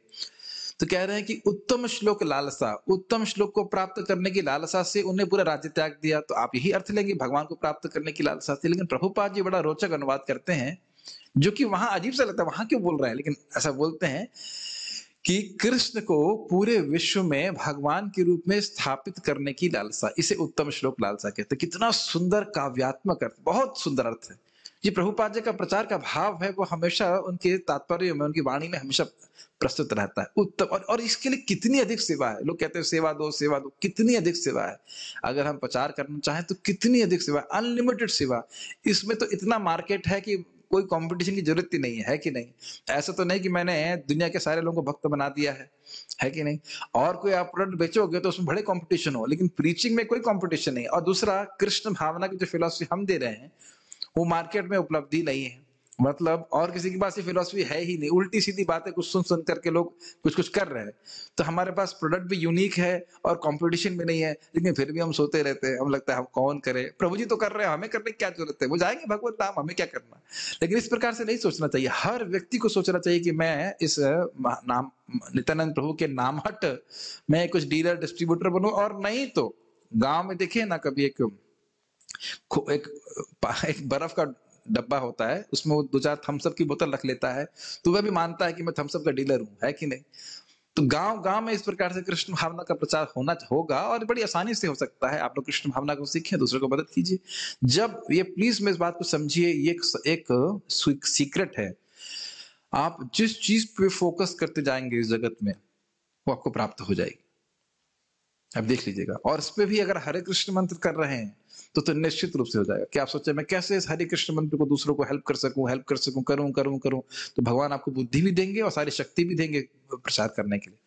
तो कह रहे हैं कि उत्तम श्लोक लालसा उत्तम श्लोक को प्राप्त करने की लालसा से उन्हें पूरा राज्य त्याग दिया तो आप यही अर्थ लेंगे भगवान को प्राप्त करने की लालसा से लेकिन प्रभुपाद जी बड़ा रोचक अनुवाद करते हैं जो कि वहां अजीब सा लगता है वहां क्यों बोल रहा है लेकिन ऐसा बोलते हैं कि कृष्ण को पूरे विश्व में भगवान के रूप में स्थापित करने की लालसा इसे उत्तम श्लोक लालसा कहते हैं कितना सुंदर काव्यात्मक अर्थ बहुत सुंदर अर्थ है जी प्रभुपाद जी का प्रचार का भाव है वो हमेशा उनके तात्पर्य में उनकी वाणी में हमेशा प्रस्तुत रहता है उत्तम और, और इसके लिए कितनी अधिक सेवा है लोग कहते हैं सेवा दो सेवा दो कितनी अधिक सेवा है अगर हम प्रचार करना चाहें तो कितनी अधिक सेवा अनलिमिटेड सेवा इसमें तो इतना मार्केट है कि कोई कंपटीशन की जरूरत ही नहीं है, कि नहीं ऐसा तो नहीं कि मैंने दुनिया के सारे लोगों को भक्त बना दिया है है कि नहीं और कोई आप प्रोडक्ट बेचोगे तो उसमें बड़े कंपटीशन हो लेकिन प्रीचिंग में कोई कंपटीशन नहीं और दूसरा कृष्ण भावना की जो फिलोसफी हम दे रहे हैं वो मार्केट में उपलब्धि नहीं है मतलब और किसी के पास ये फिलोसफी है ही नहीं उल्टी सीधी बातें कुछ सुन सुन करके लोग कुछ कुछ कर रहे हैं तो हमारे पास प्रोडक्ट भी यूनिक है और कंपटीशन भी नहीं है लेकिन फिर भी हम सोते रहते हैं हम लगता है हम कौन करें प्रभु जी तो कर रहे हैं हमें करने की क्या जरूरत है वो जाएंगे भगवत धाम हमें क्या करना लेकिन इस प्रकार से नहीं सोचना चाहिए हर व्यक्ति को सोचना चाहिए कि मैं इस नाम नित्यानंद प्रभु के नामहट में कुछ डीलर डिस्ट्रीब्यूटर बनू और नहीं तो गाँव में देखिए ना कभी एक एक एक बर्फ का डब्बा होता है उसमें वो दो चार थम्सअप की बोतल रख लेता है तो वह भी मानता है कि मैं थम्सअप का डीलर हूँ है कि नहीं तो गांव गांव में इस प्रकार से कृष्ण भावना का प्रचार होना होगा और बड़ी आसानी से हो सकता है आप लोग कृष्ण भावना को सीखें दूसरे को मदद कीजिए जब ये प्लीज मैं इस बात को समझिए ये एक, सीक्रेट है आप जिस चीज पे फोकस करते जाएंगे इस जगत में वो आपको प्राप्त हो जाएगी अब देख लीजिएगा और इस पर भी अगर हरे कृष्ण मंत्र कर रहे हैं तो, तो निश्चित रूप से हो जाएगा कि आप सोचे मैं कैसे इस हरे कृष्ण मंत्र को दूसरों को हेल्प कर सकूं हेल्प कर सकूं करूं करूं करूं तो भगवान आपको बुद्धि भी देंगे और सारी शक्ति भी देंगे प्रचार करने के लिए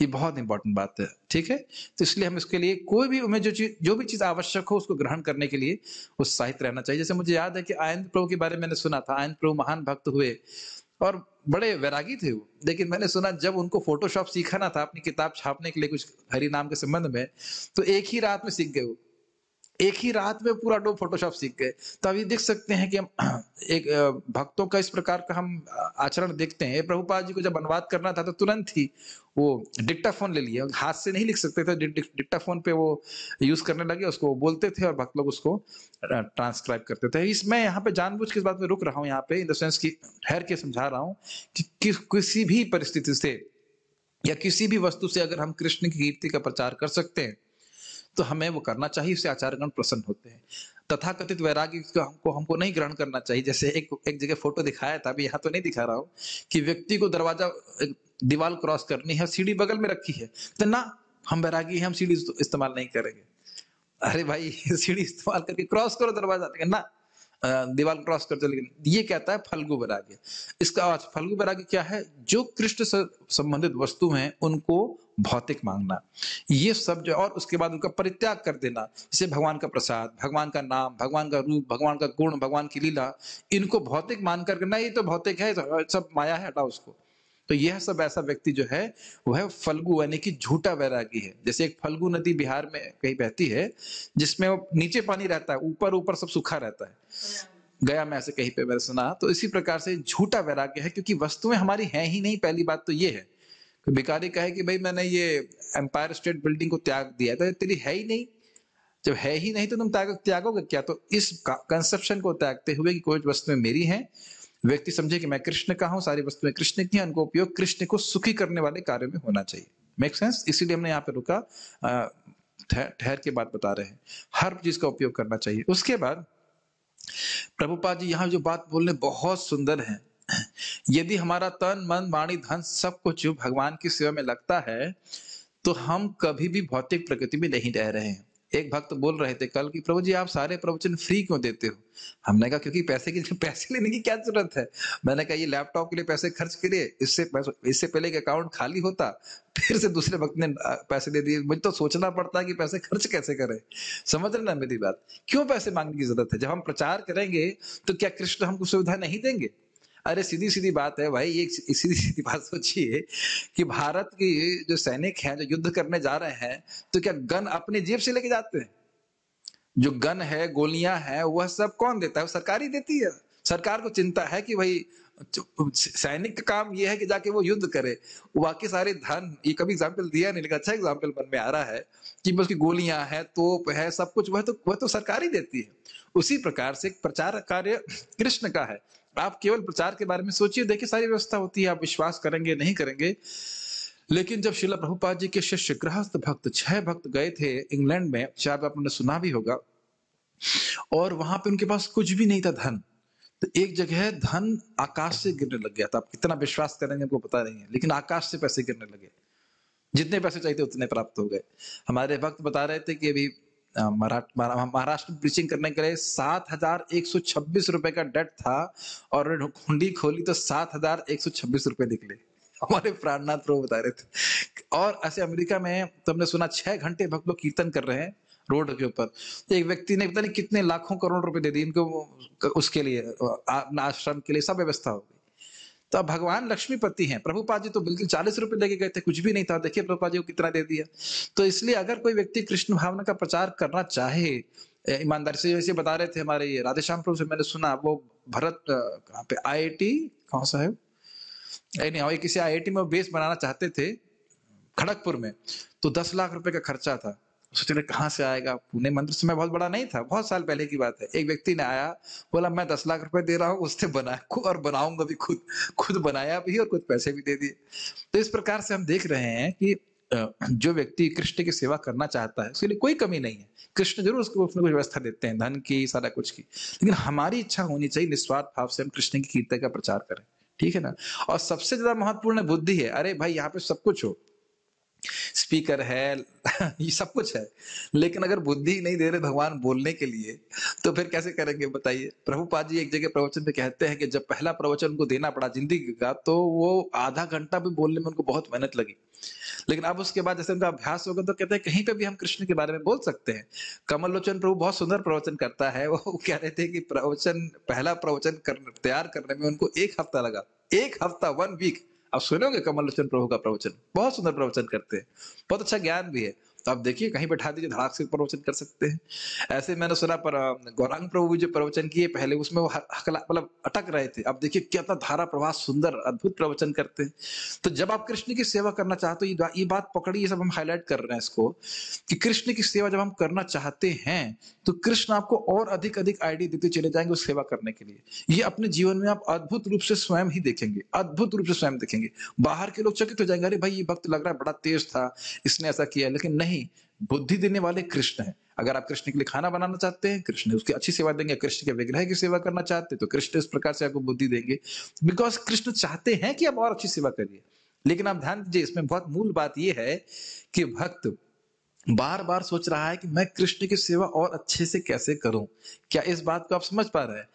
ये बहुत इंपॉर्टेंट बात है ठीक है तो इसलिए हम इसके लिए कोई भी हमें जो चीज जो भी चीज आवश्यक हो उसको ग्रहण करने के लिए उत्साहित रहना चाहिए जैसे मुझे याद है कि आयन प्रभु के बारे में मैंने सुना था आयन प्रभु महान भक्त हुए और बड़े वैरागी थे वो लेकिन मैंने सुना जब उनको फोटोशॉप सीखाना था अपनी किताब छापने के लिए कुछ हरि नाम के संबंध में तो एक ही रात में सीख गए वो एक ही रात में पूरा डोब फोटोशॉप सीख गए तो अभी देख सकते हैं कि *clears throat* एक भक्तों का इस प्रकार का हम आचरण देखते हैं प्रभुपाद जी को जब अनुवाद करना था तो तुरंत ही वो डिक्टाफोन ले लिए हाथ से नहीं लिख सकते थे डिक्टाफोन पे वो यूज करने लगे उसको बोलते थे और भक्त लोग उसको ट्रांसक्राइब करते थे इसमें यहाँ पे जानबूझ के इस बात में रुक रहा हूँ यहाँ पे इन द सेंस की ठहर के समझा रहा हूँ कि किसी भी परिस्थिति से या किसी भी वस्तु से अगर हम कृष्ण की कीर्ति का प्रचार कर सकते हैं तो हमें वो करना चाहिए उससे आचार्यगण प्रसन्न होते हैं तथा कथित वैराग्य को हमको हमको नहीं ग्रहण करना चाहिए जैसे एक एक जगह फोटो दिखाया था अभी यहाँ तो नहीं दिखा रहा हूँ कि व्यक्ति को दरवाजा दीवार क्रॉस करनी है सीढ़ी बगल में रखी है तो ना हम वैरागी हम सीढ़ी इस्तेमाल नहीं करेंगे अरे भाई *laughs* सीढ़ी इस्तेमाल करके क्रॉस करो दरवाजा ना दीवाल क्रॉस करते लेकिन ये कहता है फलगु वैराग्य इसका फलगु वैराग्य क्या है जो कृष्ण से संबंधित वस्तु है उनको भौतिक मांगना ये सब जो और उसके बाद उनका परित्याग कर देना जैसे भगवान का प्रसाद भगवान का नाम भगवान का रूप भगवान का गुण भगवान की लीला इनको भौतिक मान करके ये तो भौतिक है सब माया है हटा उसको तो यह सब ऐसा व्यक्ति जो है वह फलगु यानी कि झूठा वैरागी है जैसे एक फलगु नदी बिहार में कहीं बहती है जिसमें वो नीचे पानी रहता है ऊपर ऊपर सब सूखा रहता है गया मैं ऐसे कहीं पे मैंने सुना तो इसी प्रकार से झूठा वैराग्य है क्योंकि वस्तुएं हमारी हैं ही नहीं पहली बात तो ये है भिकारी कहे कि भाई मैंने ये एम्पायर स्टेट बिल्डिंग को त्याग दिया तो तेरी है ही नहीं जब है ही नहीं तो तुम त्याग त्यागोगे क्या तो इस कंसेप्शन को त्यागते हुए कि कोई वस्तुएं मेरी हैं व्यक्ति समझे कि मैं कृष्ण का हूँ सारी वस्तुएं कृष्ण की हैं उनको उपयोग कृष्ण को सुखी करने वाले कार्य में होना चाहिए मेक सेंस इसीलिए हमने यहाँ पे रुका ठहर के बात बता रहे हैं हर चीज का उपयोग करना चाहिए उसके बाद प्रभुपा जी यहाँ जो बात बोलने बहुत सुंदर है यदि हमारा तन मन वाणी धन सब कुछ भगवान की सेवा में लगता है तो हम कभी भी भौतिक प्रकृति में नहीं रह रहे हैं एक भक्त बोल रहे थे कल कि प्रभु जी आप सारे प्रवचन फ्री क्यों देते हो हमने कहा क्योंकि पैसे की पैसे लेने की क्या जरूरत है मैंने कहा ये लैपटॉप के लिए पैसे खर्च करिए इससे इससे पहले एक अकाउंट खाली होता फिर से दूसरे भक्त ने पैसे दे दिए मुझे तो सोचना पड़ता है कि पैसे खर्च कैसे करें समझ रहे ना मेरी बात क्यों पैसे मांगने की जरूरत है जब हम प्रचार करेंगे तो क्या कृष्ण हमको सुविधा नहीं देंगे अरे सीधी सीधी बात है भाई ये सीधी सीधी बात सोचिए कि भारत की जो सैनिक हैं जो युद्ध करने जा रहे हैं तो क्या गन अपने जेब से लेके जाते हैं जो गन है गोलियां हैं वह सब कौन देता है सरकार ही देती है सरकार को चिंता है कि भाई सैनिक का काम यह है कि जाके वो युद्ध करे बाकी सारे धन ये कभी एग्जाम्पल दिया नहीं लेकिन अच्छा एग्जाम्पल मन में आ रहा है कि उसकी गोलियां हैं तोप है सब कुछ वह तो वह तो सरकार ही देती है उसी प्रकार से प्रचार कार्य कृष्ण का है आप केवल प्रचार के बारे में सोचिए देखिए सारी व्यवस्था होती है आप विश्वास करेंगे नहीं करेंगे लेकिन जब शिला प्रभुपाद जी के शिष्य गृहस्थ भक्त छह भक्त गए थे इंग्लैंड में शायद आपने सुना भी होगा और वहां पे उनके पास कुछ भी नहीं था धन तो एक जगह धन आकाश से गिरने लग गया था आप कितना विश्वास करेंगे हमको पता नहीं है लेकिन आकाश से पैसे गिरने लगे जितने पैसे चाहिए उतने प्राप्त हो गए हमारे भक्त बता रहे थे कि अभी महाराष्ट्र ब्रीचिंग करने के लिए सात हजार एक सौ छब्बीस रुपए का डेट था और हुंडी खोली तो सात हजार एक सौ छब्बीस रुपए निकले हमारे प्राणनाथ प्रभु बता रहे थे और ऐसे अमेरिका में तुमने सुना छह घंटे भक्त लोग कीर्तन कर रहे हैं रोड के ऊपर एक व्यक्ति ने पता नहीं कितने लाखों करोड़ रुपए दे दिए इनको उसके लिए आश्रम के लिए सब व्यवस्था हो गई तो अब भगवान लक्ष्मीपति हैं प्रभुपाद जी तो बिल्कुल चालीस रुपए लेके गए थे कुछ भी नहीं था देखिए प्रभुपाद जी को कितना दे दिया तो इसलिए अगर कोई व्यक्ति कृष्ण भावना का प्रचार करना चाहे ईमानदारी से जैसे बता रहे थे हमारे ये राधेश्याम प्रभु से मैंने सुना वो भरत कहाँ पे आई आई टी कौन सा है नहीं किसी आई आई टी में बेस बनाना चाहते थे खड़गपुर में तो दस लाख रुपए का खर्चा था रहे कहाँ से आएगा पुणे मंदिर समय बहुत बड़ा नहीं था बहुत साल पहले की बात है एक व्यक्ति ने आया बोला मैं दस लाख रुपए दे रहा हूँ उसने बनाया और बनाऊंगा भी खुद खुद बनाया भी और कुछ पैसे भी दे दिए तो इस प्रकार से हम देख रहे हैं कि जो व्यक्ति कृष्ण की सेवा करना चाहता है उसके लिए कोई कमी नहीं है कृष्ण जरूर उसको उसमें कुछ व्यवस्था देते हैं धन की सारा कुछ की लेकिन हमारी इच्छा होनी चाहिए निस्वार्थ भाव से हम कृष्ण की कीर्तन का प्रचार करें ठीक है ना और सबसे ज्यादा महत्वपूर्ण बुद्धि है अरे भाई यहाँ पे सब कुछ हो स्पीकर है *laughs* ये सब कुछ है लेकिन अगर बुद्धि नहीं दे रहे भगवान बोलने के लिए तो फिर कैसे करेंगे बताइए प्रभुपाद जी एक जगह प्रवचन में कहते हैं कि जब पहला प्रवचन उनको देना पड़ा जिंदगी का तो वो आधा घंटा भी बोलने में उनको बहुत मेहनत लगी लेकिन अब उसके बाद जैसे उनका अभ्यास होगा तो कहते हैं कहीं पे भी हम कृष्ण के बारे में बोल सकते हैं कमल लोचन प्रभु बहुत सुंदर प्रवचन करता है वो *laughs* कह रहे थे कि प्रवचन पहला प्रवचन कर तैयार करने में उनको एक हफ्ता लगा एक हफ्ता वन वीक आप सुनोगे कमल लोचन प्रभु का प्रवचन बहुत सुंदर प्रवचन करते हैं बहुत अच्छा ज्ञान भी है तो आप देखिए कहीं बैठा दीजिए धड़ाक से प्रवचन कर सकते हैं ऐसे मैंने सुना पर गौरांग प्रभु जो प्रवचन किए पहले उसमें वो मतलब अटक रहे थे अब देखिए क्या था धारा प्रवाह सुंदर अद्भुत प्रवचन करते हैं तो जब आप कृष्ण की सेवा करना चाहते हो ये बात पकड़ी ये सब हम हाईलाइट कर रहे हैं इसको कि कृष्ण की सेवा जब हम करना चाहते हैं तो कृष्ण आपको और अधिक अधिक आइडिया देते चले जाएंगे उस सेवा करने के लिए ये अपने जीवन में आप अद्भुत रूप से स्वयं ही देखेंगे अद्भुत रूप से स्वयं देखेंगे बाहर के लोग चकित हो जाएंगे अरे भाई ये भक्त लग रहा है बड़ा तेज था इसने ऐसा किया लेकिन नहीं नहीं बुद्धि देने वाले कृष्ण है अगर आप कृष्ण के लिए खाना बनाना चाहते हैं कृष्ण उसकी अच्छी सेवा देंगे कृष्ण के विग्रह की सेवा करना चाहते हैं तो कृष्ण इस प्रकार से आपको बुद्धि देंगे बिकॉज कृष्ण चाहते हैं कि आप और अच्छी सेवा करिए लेकिन आप ध्यान दीजिए इसमें बहुत मूल बात यह है कि भक्त बार बार सोच रहा है कि मैं कृष्ण की सेवा और अच्छे से कैसे करूं क्या इस बात को आप समझ पा रहे हैं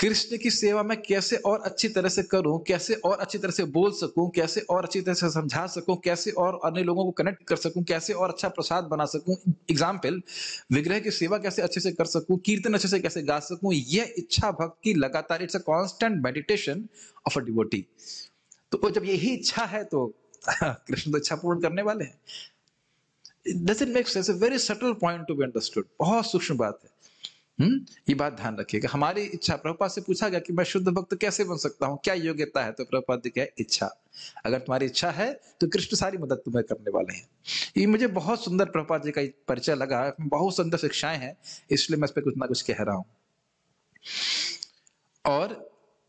कृष्ण की सेवा मैं कैसे और अच्छी तरह से करूं कैसे और अच्छी तरह से बोल सकूं कैसे और अच्छी तरह से समझा सकूं कैसे और अन्य लोगों को कनेक्ट कर सकूं कैसे और अच्छा प्रसाद बना सकूं एग्जाम्पल विग्रह की सेवा कैसे अच्छे से कर सकूं कीर्तन अच्छे से कैसे गा सकूं यह इच्छा भक्त की लगातार it's a constant meditation of a devotee तो जब यही इच्छा है तो *laughs* कृष्ण तो इच्छा पूर्ण करने वाले हैं doesn't it makes very subtle point to be understood बहुत सूक्ष्म बात है हम्म ये बात ध्यान रखिएगा हमारी इच्छा प्रभुपाद से पूछा गया कि मैं शुद्ध भक्त कैसे बन सकता हूँ क्या योग्यता है तो प्रभुपाद ने क्या इच्छा अगर तुम्हारी इच्छा है तो कृष्ण सारी मदद तुम्हें करने वाले हैं ये मुझे बहुत सुंदर प्रभुपाद जी का परिचय लगा बहुत सुंदर शिक्षाएं हैं इसलिए मैं इस पर कुछ ना कुछ कह रहा हूं और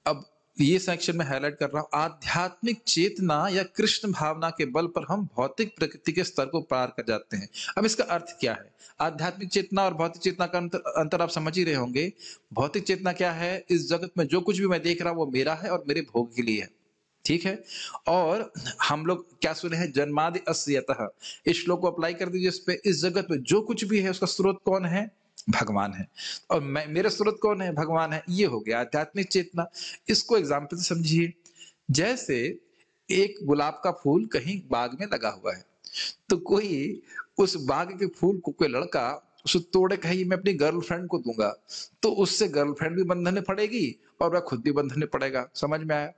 अब तो ये सेक्शन में हाईलाइट कर रहा हूँ आध्यात्मिक चेतना या कृष्ण भावना के बल पर हम भौतिक प्रकृति के स्तर को पार कर जाते हैं अब इसका अर्थ क्या है आध्यात्मिक चेतना और भौतिक चेतना का अंतर, अंतर आप समझ ही रहे होंगे भौतिक चेतना क्या है इस जगत में जो कुछ भी मैं देख रहा हूँ वो मेरा है और मेरे भोग के लिए है ठीक है और हम लोग क्या सुने हैं जन्मादि अस्यतः इस श्लोक को अप्लाई कर दीजिए इस पे इस जगत में जो कुछ भी है उसका स्रोत कौन है भगवान है और मैं मेरे स्रोत कौन है भगवान है ये हो गया आध्यात्मिक चेतना इसको एग्जाम्पल से समझिए जैसे एक गुलाब का फूल कहीं बाग में लगा हुआ है तो कोई उस बाग के फूल को कोई लड़का उसे तोड़े कहीं मैं अपनी गर्लफ्रेंड को दूंगा तो उससे गर्लफ्रेंड भी बंधने पड़ेगी और वह खुद भी बंधने पड़ेगा समझ में आया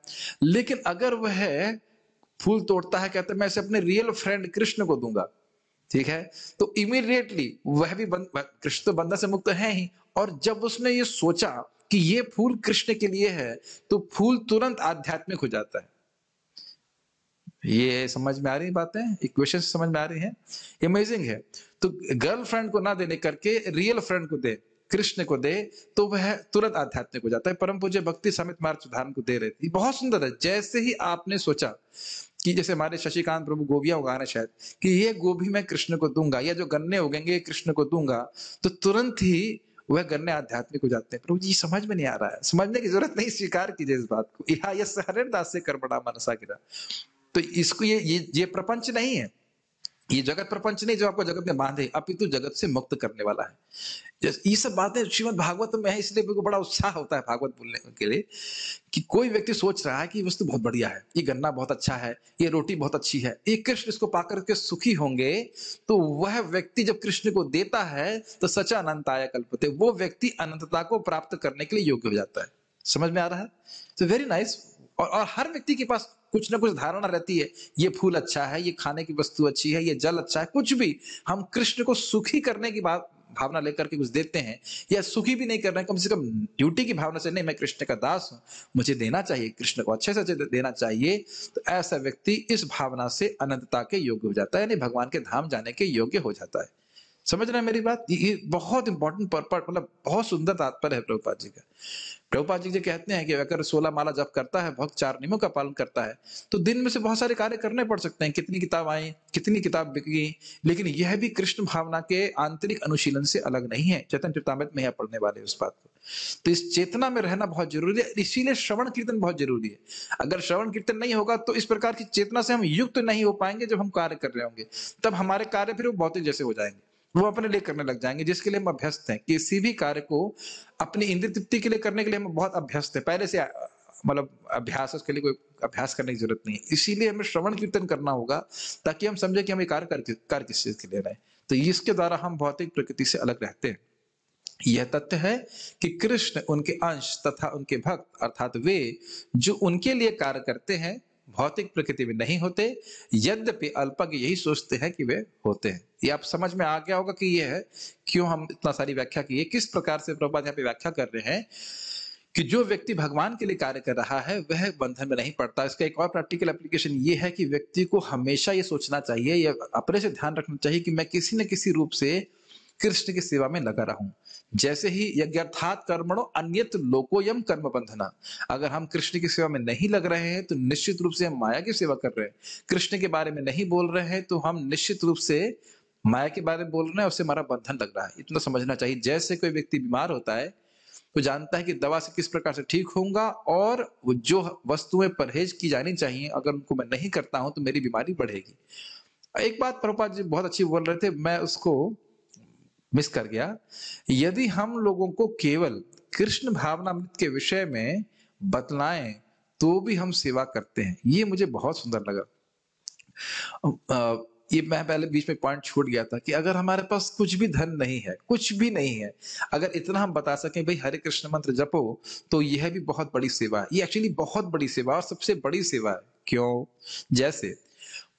लेकिन अगर वह फूल तोड़ता है कहते मैं इसे अपने रियल फ्रेंड कृष्ण को दूंगा ठीक है तो इमीडिएटली वह भी कृष्ण तो बंधन से मुक्त है ही और जब उसने ये सोचा कि ये फूल कृष्ण के लिए है तो फूल तुरंत आध्यात्मिक हो जाता है ये समझ में आ रही बातें इक्वेशन समझ में आ रही है अमेजिंग है तो गर्लफ्रेंड को ना देने करके रियल फ्रेंड को दे कृष्ण को दे तो वह तुरंत आध्यात्मिक हो जाता है परम पूज्य भक्ति समित मार्ग उदाहरण को दे रही थी बहुत सुंदर है जैसे ही आपने सोचा कि जैसे हमारे शशिकांत प्रभु गोभिया रहे शायद कि ये गोभी मैं कृष्ण को दूंगा या जो गन्ने उगेंगे कृष्ण को दूंगा तो तुरंत ही वह गन्ने आध्यात्मिक हो जाते हैं प्रभु जी समझ में नहीं आ रहा है समझने की जरूरत नहीं स्वीकार कीजिए इस बात को यह हरिदास से कर बड़ा मनसा गिरा तो इसको ये ये ये प्रपंच नहीं है ये जगत प्रपंच नहीं जो आपको जगत में बांधे अपितु जगत से मुक्त करने वाला है ये सब बातें श्रीमद भागवत में है इसलिए मेरे को बड़ा उत्साह होता है भागवत बोलने के लिए कि कोई व्यक्ति सोच रहा है कि वस्तु बहुत बढ़िया है ये गन्ना बहुत अच्छा है ये रोटी बहुत अच्छी है ये कृष्ण इसको पाकर के सुखी होंगे तो वह व्यक्ति जब कृष्ण को देता है तो सच अनंत आया कल्पते वो व्यक्ति अनंतता को प्राप्त करने के लिए योग्य हो जाता है समझ में आ रहा है तो वेरी नाइस और हर व्यक्ति के पास कुछ ना कुछ धारणा रहती है ये फूल अच्छा है ये खाने की वस्तु अच्छी है ये जल अच्छा है कुछ भी हम कृष्ण को सुखी करने की बात भावना लेकर के कुछ देते हैं या सुखी भी नहीं कर रहे हैं कम से कम ड्यूटी की भावना से नहीं मैं कृष्ण का दास हूं मुझे देना चाहिए कृष्ण को अच्छे से देना चाहिए तो ऐसा व्यक्ति इस भावना से अनंतता के योग्य हो जाता है यानी भगवान के धाम जाने के योग्य हो जाता है समझ रहे हैं मेरी बात ये बहुत इंपॉर्टेंट पर्पट मतलब बहुत सुंदर तात्पर्य है प्रभुपाद जी का प्रभुपाद जी कहते हैं कि अगर सोलह माला जब करता है भक्त चार नियमों का पालन करता है तो दिन में से बहुत सारे कार्य करने पड़ सकते हैं कितनी किताब आई कितनी किताब बिकी लेकिन यह भी कृष्ण भावना के आंतरिक अनुशीलन से अलग नहीं है चेतन चितामृत में यह पढ़ने वाले उस बात को तो इस चेतना में रहना बहुत जरूरी है इसीलिए श्रवण कीर्तन बहुत जरूरी है अगर श्रवण कीर्तन नहीं होगा तो इस प्रकार की चेतना से हम युक्त नहीं हो पाएंगे जब हम कार्य कर रहे होंगे तब हमारे कार्य फिर वो भौतिक जैसे हो जाएंगे वो अपने लिए करने लग जाएंगे जिसके लिए हम अभ्यस्त हैं किसी भी कार्य को अपनी इंद्र तृप्ति के लिए करने के लिए हम बहुत अभ्यस्त हैं पहले से मतलब अभ्यास उसके लिए कोई अभ्यास करने की जरूरत नहीं इसीलिए हमें श्रवण कीर्तन करना होगा ताकि हम समझे कि हम ये कार्य कर कार्य किस चीज के लिए रहे तो इसके द्वारा हम भौतिक प्रकृति से अलग रहते हैं यह तथ्य है कि कृष्ण उनके अंश तथा उनके भक्त अर्थात वे जो उनके लिए कार्य करते हैं भौतिक प्रकृति में नहीं होते यद्यपि अल्पज्ञ यही सोचते हैं कि वे होते हैं ये आप समझ में आ गया होगा कि ये है क्यों हम इतना सारी व्याख्या की है किस प्रकार से प्रभुपाद यहाँ पे व्याख्या कर रहे हैं कि जो व्यक्ति भगवान के लिए कार्य कर रहा है वह बंधन में नहीं पड़ता इसका एक और प्रैक्टिकल एप्लीकेशन ये है कि व्यक्ति को हमेशा ये सोचना चाहिए या अपने से ध्यान रखना चाहिए कि मैं किसी न किसी रूप से कृष्ण की सेवा में लगा रहूं जैसे ही यज्ञार्थात कर्मणो अन्यत लोकोयम कर्म बंधना अगर हम कृष्ण की सेवा में नहीं लग रहे हैं तो निश्चित रूप से हम माया की सेवा कर रहे हैं कृष्ण के बारे में नहीं बोल रहे हैं तो हम निश्चित रूप से माया के बारे में बोल रहे हैं उससे हमारा बंधन लग रहा है इतना समझना चाहिए जैसे कोई व्यक्ति बीमार होता है तो जानता है कि दवा से किस प्रकार से ठीक होऊंगा और जो वस्तुएं परहेज की जानी चाहिए अगर उनको मैं नहीं करता हूं तो मेरी बीमारी बढ़ेगी एक बात प्रभुपाद जी बहुत अच्छी बोल रहे थे मैं उसको मिस कर गया यदि हम लोगों को केवल कृष्ण भावनामृत के विषय में बतलाएं तो भी हम सेवा करते हैं ये मुझे बहुत सुंदर लगा ये मैं पहले बीच में पॉइंट छूट गया था कि अगर हमारे पास कुछ भी धन नहीं है कुछ भी नहीं है अगर इतना हम बता सकें भाई हरे कृष्ण मंत्र जपो तो यह भी बहुत बड़ी सेवा है ये एक्चुअली बहुत बड़ी सेवा और सबसे बड़ी सेवा है क्यों जैसे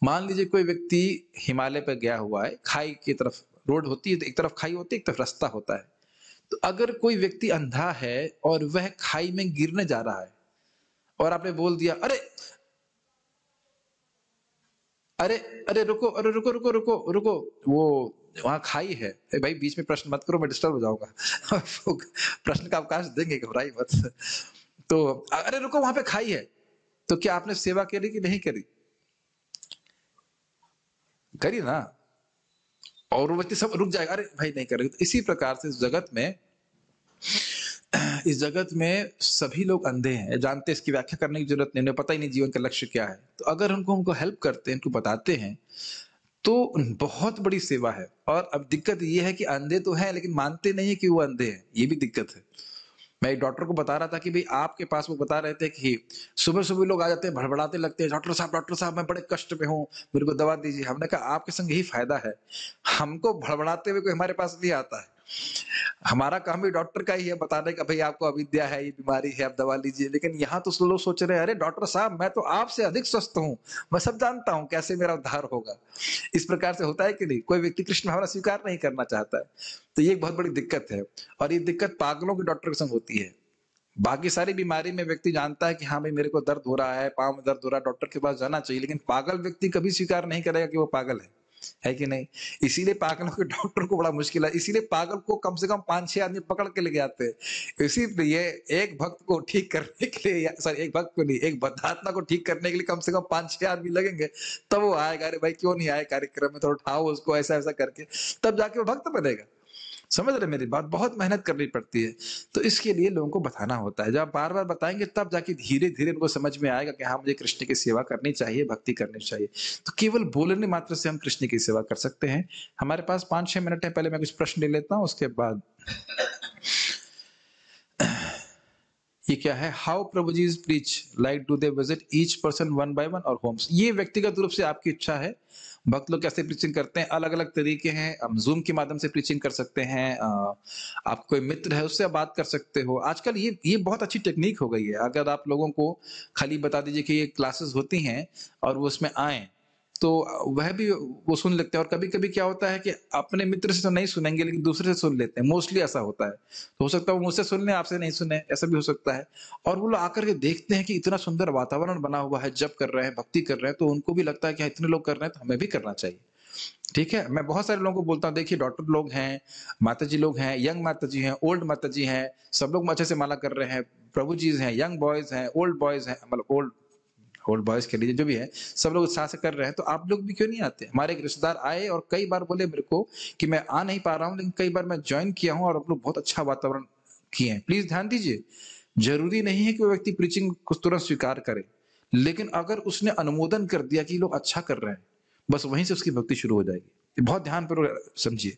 मान लीजिए कोई व्यक्ति हिमालय पर गया हुआ है खाई की तरफ रोड होती है तो एक तरफ खाई होती है एक तरफ रास्ता होता है तो अगर कोई व्यक्ति अंधा है और वह खाई में गिरने जा रहा है और आपने बोल दिया अरे अरे अरे रुको अरे रुको रुको रुको रुको वो वहां खाई है ए भाई बीच में प्रश्न मत करो मैं डिस्टर्ब हो जाऊंगा *laughs* प्रश्न का अवकाश देंगे घबराई मत तो अरे रुको वहां पे खाई है तो क्या आपने सेवा करी कि नहीं करी करी ना और वो व्यक्ति सब रुक जाएगा अरे भाई नहीं करेगा तो इसी प्रकार से इस जगत में इस जगत में सभी लोग अंधे हैं जानते हैं इसकी व्याख्या करने की जरूरत नहीं उन्हें पता ही नहीं जीवन का लक्ष्य क्या है तो अगर उनको उनको हेल्प करते हैं उनको बताते हैं तो बहुत बड़ी सेवा है और अब दिक्कत ये है कि अंधे तो हैं लेकिन मानते नहीं है कि वो अंधे हैं ये भी दिक्कत है मैं एक डॉक्टर को बता रहा था कि भाई आपके पास वो बता रहे थे कि सुबह सुबह लोग आ जाते हैं भड़बड़ाते लगते हैं डॉक्टर साहब डॉक्टर साहब मैं बड़े कष्ट में हूँ मेरे को दवा दीजिए हमने कहा आपके संग यही फायदा है हमको भड़बड़ाते हुए कोई हमारे पास नहीं आता है हमारा काम भी डॉक्टर का ही है बताने का भाई आपको अविद्या है ये बीमारी है आप दवा लीजिए लेकिन यहाँ तो लोग सोच रहे हैं अरे डॉक्टर साहब मैं तो आपसे अधिक स्वस्थ हूँ मैं सब जानता हूँ कैसे मेरा उद्धार होगा इस प्रकार से होता है कि नहीं कोई व्यक्ति कृष्ण भावना स्वीकार नहीं करना चाहता है तो ये एक बहुत बड़ी दिक्कत है और ये दिक्कत पागलों के डॉक्टर के संग होती है बाकी सारी बीमारी में व्यक्ति जानता है कि हाँ भाई मेरे को दर्द हो रहा है पाँव में दर्द हो रहा है डॉक्टर के पास जाना चाहिए लेकिन पागल व्यक्ति कभी स्वीकार नहीं करेगा कि वो पागल है है कि नहीं इसीलिए पागलों के डॉक्टर को बड़ा मुश्किल है इसीलिए पागल को कम से कम पांच छह आदमी पकड़ के लेके आते हैं इसीलिए एक भक्त को ठीक करने के लिए सॉरी एक भक्त को नहीं एक बद्धात्मा को ठीक करने के लिए कम से कम पांच छह आदमी लगेंगे तब वो आएगा अरे भाई क्यों नहीं आए कार्यक्रम में थोड़ा तो उठाओ उसको ऐसा ऐसा करके तब जाके वो भक्त बनेगा समझ रहे मेरी बात बहुत मेहनत करनी पड़ती है तो इसके लिए लोगों को बताना होता है जब आप बार बार बताएंगे तब जाके धीरे धीरे उनको समझ में आएगा कि हाँ मुझे कृष्ण की सेवा करनी चाहिए भक्ति करनी चाहिए तो केवल बोलने मात्र से हम कृष्ण की सेवा कर सकते हैं हमारे पास पाँच छः मिनट है पहले मैं कुछ प्रश्न ले लेता हूँ उसके बाद ये क्या है how Prabhu ji is preach like do they visit each person one by one और होम्स ये व्यक्तिगत रूप से आपकी इच्छा है भक्त लोग कैसे प्रीचिंग करते हैं अलग अलग तरीके हैं हम जूम के माध्यम से प्रीचिंग कर सकते हैं आप कोई मित्र है उससे आप बात कर सकते हो आजकल ये ये बहुत अच्छी टेक्निक हो गई है अगर आप लोगों को खाली बता दीजिए कि ये क्लासेस होती हैं और वो उसमें आए तो वह भी वो सुन लेते हैं और कभी कभी क्या होता है कि अपने मित्र से तो नहीं सुनेंगे लेकिन दूसरे से सुन लेते हैं मोस्टली ऐसा होता है तो हो सकता है वो मुझसे सुन लें आपसे नहीं सुने ऐसा भी हो सकता है और वो लोग आकर के देखते हैं कि इतना सुंदर वातावरण बना हुआ है जब कर रहे हैं भक्ति कर रहे हैं तो उनको भी लगता है कि हाँ, इतने लोग कर रहे हैं तो हमें भी करना चाहिए ठीक है मैं बहुत सारे लोगों को बोलता हूँ देखिए डॉक्टर लोग हैं माता जी लोग हैं यंग माता जी हैं ओल्ड माता जी हैं सब लोग अच्छे से माला कर रहे हैं प्रभु जी हैं यंग बॉयज हैं ओल्ड बॉयज हैं मतलब ओल्ड ओल्ड बॉयज के लिए जो भी है सब लोग उत्साह से कर रहे हैं तो आप लोग भी क्यों नहीं आते हमारे एक रिश्तेदार आए और कई बार बोले मेरे को कि मैं आ नहीं पा रहा हूँ लेकिन कई बार मैं ज्वाइन किया हूँ और आप लोग बहुत अच्छा वातावरण किए हैं प्लीज ध्यान दीजिए जरूरी नहीं है कि वो व्यक्ति प्रीचिंग को तुरंत स्वीकार करे लेकिन अगर उसने अनुमोदन कर दिया कि लोग अच्छा कर रहे हैं बस वहीं से उसकी भक्ति शुरू हो जाएगी बहुत ध्यान पर समझिए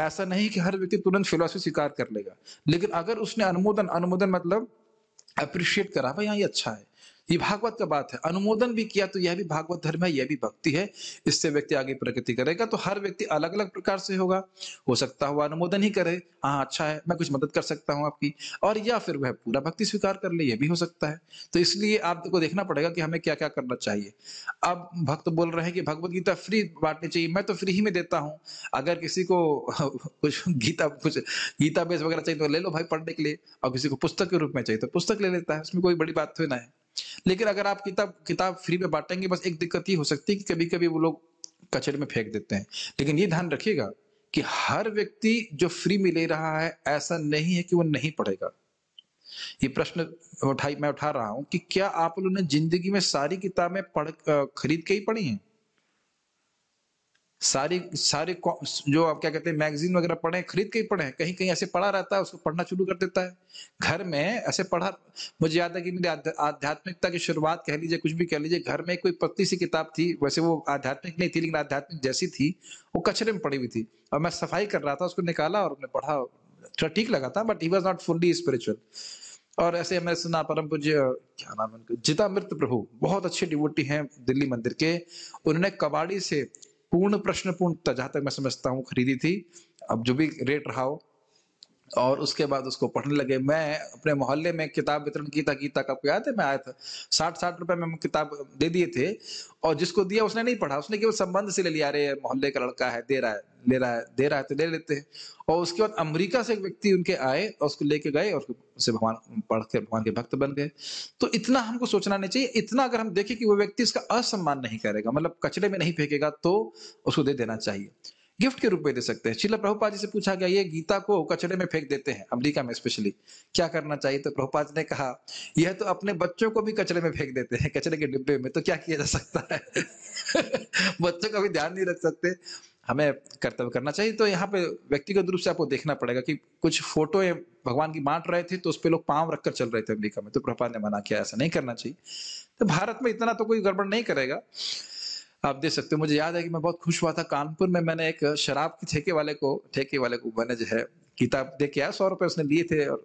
ऐसा नहीं कि हर व्यक्ति तुरंत फिलोसफी स्वीकार कर लेगा लेकिन अगर उसने अनुमोदन अनुमोदन मतलब अप्रिशिएट करा भाई यहाँ ये अच्छा है ये भागवत का बात है अनुमोदन भी किया तो यह भी भागवत धर्म है यह भी भक्ति है इससे व्यक्ति आगे प्रगति करेगा तो हर व्यक्ति अलग अलग प्रकार से होगा हो सकता हुआ अनुमोदन ही करे हाँ अच्छा है मैं कुछ मदद कर सकता हूँ आपकी और या फिर वह पूरा भक्ति स्वीकार कर ले यह भी हो सकता है तो इसलिए आपको देखना पड़ेगा कि हमें क्या क्या करना चाहिए अब भक्त बोल रहे हैं कि गीता फ्री बांटनी चाहिए मैं तो फ्री ही में देता हूँ अगर किसी को *laughs* कुछ गीता कुछ गीता बेस वगैरह चाहिए तो ले लो भाई पढ़ने के लिए और किसी को पुस्तक के रूप में चाहिए तो पुस्तक ले लेता है उसमें कोई बड़ी बात थोड़ी ना है लेकिन अगर आप किताब किताब फ्री में बांटेंगे बस एक दिक्कत ये हो सकती है कि कभी कभी वो लोग कचरे में फेंक देते हैं लेकिन ये ध्यान रखिएगा कि हर व्यक्ति जो फ्री में ले रहा है ऐसा नहीं है कि वो नहीं पढ़ेगा ये प्रश्न उठाई मैं उठा रहा हूं कि क्या आप लोगों ने जिंदगी में सारी किताबें पढ़ खरीद के ही पढ़ी हैं सारी सारे जो आप क्या कहते हैं मैगजीन वगैरह पढ़े खरीद के ही पढ़े कहीं कहीं ऐसे पढ़ा रहता है उसको पढ़ना शुरू कर देता है घर में ऐसे पढ़ा मुझे याद है कि मेरी आध्यात्मिकता की शुरुआत कह लीजिए कुछ भी कह लीजिए घर में कोई पतली सी किताब थी वैसे वो आध्यात्मिक नहीं थी लेकिन आध्यात्मिक जैसी थी वो कचरे में पड़ी हुई थी और मैं सफाई कर रहा था उसको निकाला और उन्हें पढ़ा थोड़ा अच्छा, ठीक लगा था but he was not fully spiritual और ऐसे मैं सुना परम पूज्य क्या नाम है उनका जितामृत प्रभु बहुत अच्छे डिवोटी हैं दिल्ली मंदिर के उन्होंने कबाड़ी से पूर्ण प्रश्न पूर्ण जहां तक मैं समझता हूँ खरीदी थी अब जो भी रेट रहा हो और उसके बाद उसको पढ़ने लगे मैं अपने मोहल्ले में किताब वितरण था गीता का याद है मैं आया था साठ साठ रुपए में किताब दे दिए थे और जिसको दिया उसने नहीं पढ़ा उसने केवल संबंध से ले लिया अरे मोहल्ले का लड़का है दे रहा है ले रहा है दे रहा है तो ले लेते हैं और उसके बाद अमरीका से एक व्यक्ति उनके आए और उसको लेके गए और उसे भगवान पढ़ के भगवान के भक्त बन गए तो इतना हमको सोचना नहीं चाहिए इतना अगर हम देखें कि वो व्यक्ति इसका असम्मान नहीं करेगा मतलब कचरे में नहीं फेंकेगा तो उसको दे देना चाहिए गिफ्ट के रूप में दे सकते हैं शिला प्रभुपाद जी से पूछा गया ये गीता को कचड़े में फेंक देते हैं अमरीका में स्पेशली क्या करना चाहिए तो प्रभुपाद ने कहा यह तो अपने बच्चों को भी कचड़े में फेंक देते हैं कचड़े के डिब्बे में तो क्या किया जा सकता है *laughs* बच्चों का भी ध्यान नहीं रख सकते हमें कर्तव्य करना चाहिए तो यहाँ पे व्यक्तिगत रूप से आपको देखना पड़ेगा कि कुछ फोटो भगवान की बांट रहे थे तो उस पर लोग पाँव रखकर चल रहे थे अमरीका में तो प्रभुपाद ने मना किया ऐसा नहीं करना चाहिए तो भारत में इतना तो कोई गड़बड़ नहीं करेगा आप देख सकते हो मुझे याद है कि मैं बहुत खुश हुआ था कानपुर में मैंने एक शराब के ठेके वाले को ठेके वाले को मैंने जो है किताब दे के आया सौ रुपए उसने लिए थे और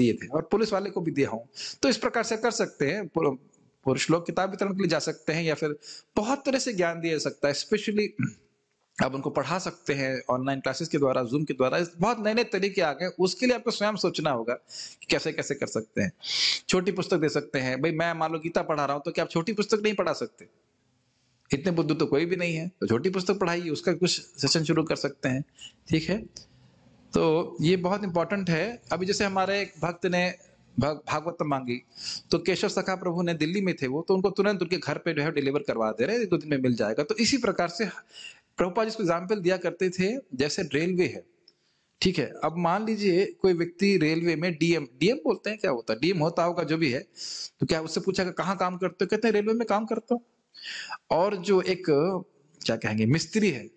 दिए थे और पुलिस वाले को भी दिया हूँ तो इस प्रकार से कर सकते हैं पुरुष लोग किताब वितरण के लिए जा सकते हैं या फिर बहुत तरह से ज्ञान दिया जा सकता है स्पेशली आप उनको पढ़ा सकते हैं ऑनलाइन क्लासेस के द्वारा जूम के द्वारा बहुत नए नए तरीके आ गए उसके लिए आपको स्वयं सोचना होगा कि कैसे कैसे कर सकते हैं छोटी पुस्तक दे सकते हैं भाई मैं मान लो गीता पढ़ा रहा हूँ तो क्या आप छोटी पुस्तक नहीं पढ़ा सकते इतने बुद्ध तो कोई भी नहीं है तो छोटी पुस्तक पढ़ाइए उसका कुछ सेशन शुरू कर सकते हैं ठीक है तो ये बहुत इंपॉर्टेंट है अभी जैसे हमारे एक भक्त ने भागवत मांगी तो केशव सखा प्रभु ने दिल्ली में थे वो तो उनको तुरंत उनके घर पे जो है डिलीवर करवा दे रहे दो दिन में मिल जाएगा तो इसी प्रकार से प्रभुपा जिसको एग्जाम्पल दिया करते थे जैसे रेलवे है ठीक है अब मान लीजिए कोई व्यक्ति रेलवे में डीएम डीएम बोलते हैं क्या होता है डीएम होता होगा जो भी है तो क्या उससे पूछा कहाँ काम करते हो कहते हैं रेलवे में काम करता हूँ और जो एक क्या कहेंगे मिस्त्री है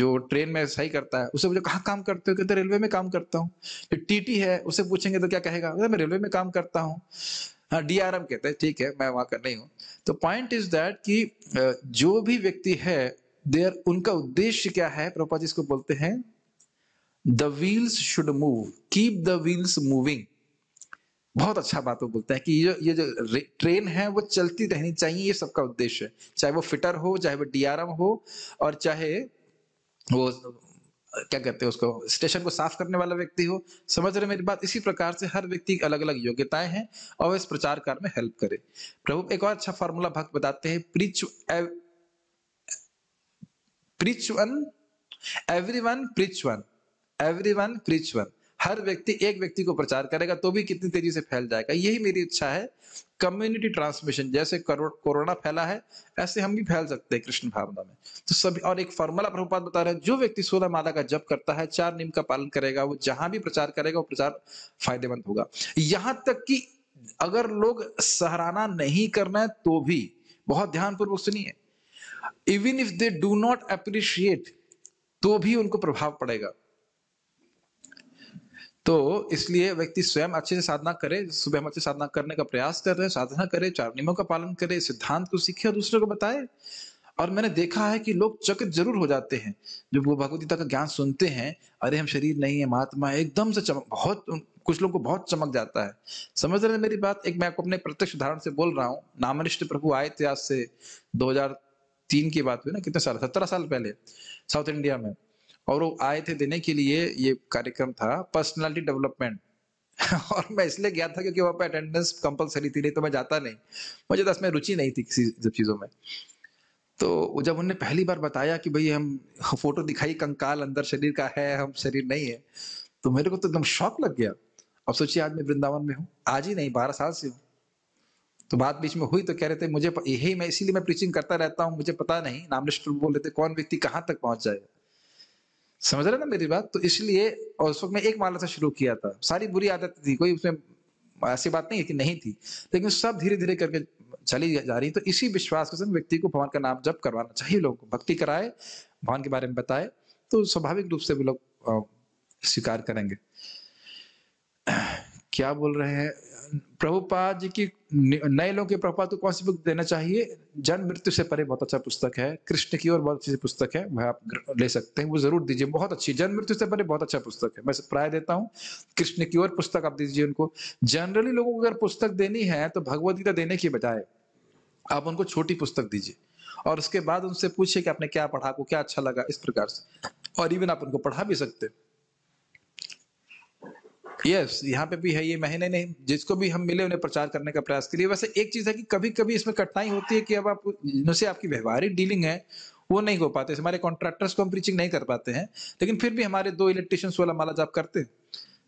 जो ट्रेन में सही करता है उसे जो कहाँ काम करते हो कहते रेलवे में काम करता हूँ जो तो टीटी है उसे पूछेंगे तो क्या कहेगा मैं रेलवे में काम करता हूँ हाँ डी आर एम कहते हैं ठीक है मैं वहाँ कर नहीं हूँ तो पॉइंट इज दैट कि जो भी व्यक्ति है देर उनका उद्देश्य क्या है जी इसको बोलते हैं the wheels should move keep the wheels moving बहुत अच्छा बात वो बोलता है कि ये जो ये जो ट्रेन है वो चलती रहनी चाहिए ये सबका उद्देश्य है चाहे वो फिटर हो चाहे वो डीआरएम हो और चाहे वो क्या कहते हैं उसको स्टेशन को साफ करने वाला व्यक्ति हो समझ रहे मेरी बात इसी प्रकार से हर व्यक्ति की अलग अलग योग्यताएं हैं और इस प्रचार कार्य में हेल्प करे प्रभु एक और अच्छा फॉर्मूला भक्त बताते हैं preach preach one every one preach one every one preach one हर व्यक्ति एक व्यक्ति को प्रचार करेगा तो भी कितनी तेजी से फैल जाएगा यही मेरी इच्छा है कम्युनिटी ट्रांसमिशन जैसे कोरोना फैला है ऐसे हम भी फैल सकते हैं कृष्ण भावना में तो सभी और एक फॉर्मूला प्रभुपात बता रहे हैं जो व्यक्ति सोलह माला का जप करता है चार नियम का पालन करेगा वो जहां भी प्रचार करेगा वो प्रचार फायदेमंद होगा यहां तक कि अगर लोग सराहना नहीं करना है तो भी बहुत ध्यानपूर्वक सुनिए even if they do not appreciate तो भी उनको प्रभाव पड़ेगा तो इसलिए व्यक्ति स्वयं अच्छे से साधना करे सुबह हम अच्छे साधना करने का प्रयास कर रहे हैं साधना करे चार नियमों का पालन करे सिद्धांत को सीखे और दूसरे को बताए और मैंने देखा है कि लोग चकित जरूर हो जाते हैं जब वो भगवदगीता का ज्ञान सुनते हैं अरे हम शरीर नहीं है महात्मा है एकदम से चमक बहुत कुछ लोगों को बहुत चमक जाता है समझ रहे हैं मेरी बात एक मैं आपको अपने प्रत्यक्ष उदाहरण से बोल रहा हूँ नामनिष्ठ प्रभु आए थे आज से 2003 की बात हुई ना कितने साल सत्रह साल पहले साउथ इंडिया में और वो आए थे देने के लिए ये कार्यक्रम था पर्सनालिटी डेवलपमेंट *laughs* और मैं इसलिए गया था क्योंकि वहाँ पर अटेंडेंस कंपलसरी थी नहीं तो मैं जाता नहीं मुझे तो इसमें रुचि नहीं थी किसी सब चीज़ों में तो जब उन्होंने पहली बार बताया कि भाई हम फोटो *laughs* दिखाई कंकाल अंदर शरीर का है हम शरीर नहीं है तो मेरे को तो एकदम शौक लग गया अब सोचिए आज मैं वृंदावन में हूँ आज ही नहीं बारह साल से हूँ तो बात बीच में हुई तो कह रहे थे मुझे यही मैं इसीलिए मैं प्रीचिंग करता रहता हूँ मुझे पता नहीं नाम बोल रहे थे कौन व्यक्ति कहाँ तक पहुंच जाएगा समझ रहे ना मेरी बात तो इसलिए और उस वक्त मैं एक माला से शुरू किया था सारी बुरी आदत थी कोई उसमें ऐसी बात नहीं है कि नहीं थी लेकिन सब धीरे धीरे करके चली जा रही तो इसी विश्वास के साथ व्यक्ति को भगवान का नाम जब करवाना चाहिए लोगों को भक्ति कराए भगवान के बारे में बताए तो स्वाभाविक रूप से भी लोग स्वीकार करेंगे क्या बोल रहे हैं प्रभुपाद जी की नए लोगों के प्रभुपाद को कौन सी बुक देना चाहिए जन मृत्यु से परे बहुत अच्छा पुस्तक है कृष्ण की और बहुत अच्छी पुस्तक है वह आप ले सकते हैं वो जरूर दीजिए बहुत अच्छी जन मृत्यु से परे बहुत अच्छा पुस्तक है मैं प्राय देता हूँ कृष्ण की और पुस्तक आप दीजिए उनको जनरली लोगों को अगर पुस्तक देनी है तो भगवदगीता देने के बजाय आप उनको छोटी पुस्तक दीजिए और उसके बाद उनसे पूछिए कि आपने क्या पढ़ा को क्या अच्छा लगा इस प्रकार से और इवन आप उनको पढ़ा भी सकते हैं यस यहाँ पे भी है ये महीने नहीं जिसको भी हम मिले उन्हें प्रचार करने का प्रयास करिए वैसे एक चीज है कि कभी कभी इसमें कठिनाई होती है कि अब आप जिनसे आपकी व्यवहारिक डीलिंग है वो नहीं हो पाते हमारे कॉन्ट्रैक्टर्स को हम प्रीचिंग नहीं कर पाते हैं लेकिन फिर भी हमारे दो इलेक्ट्रिशियंस वाला माला जाप करते हैं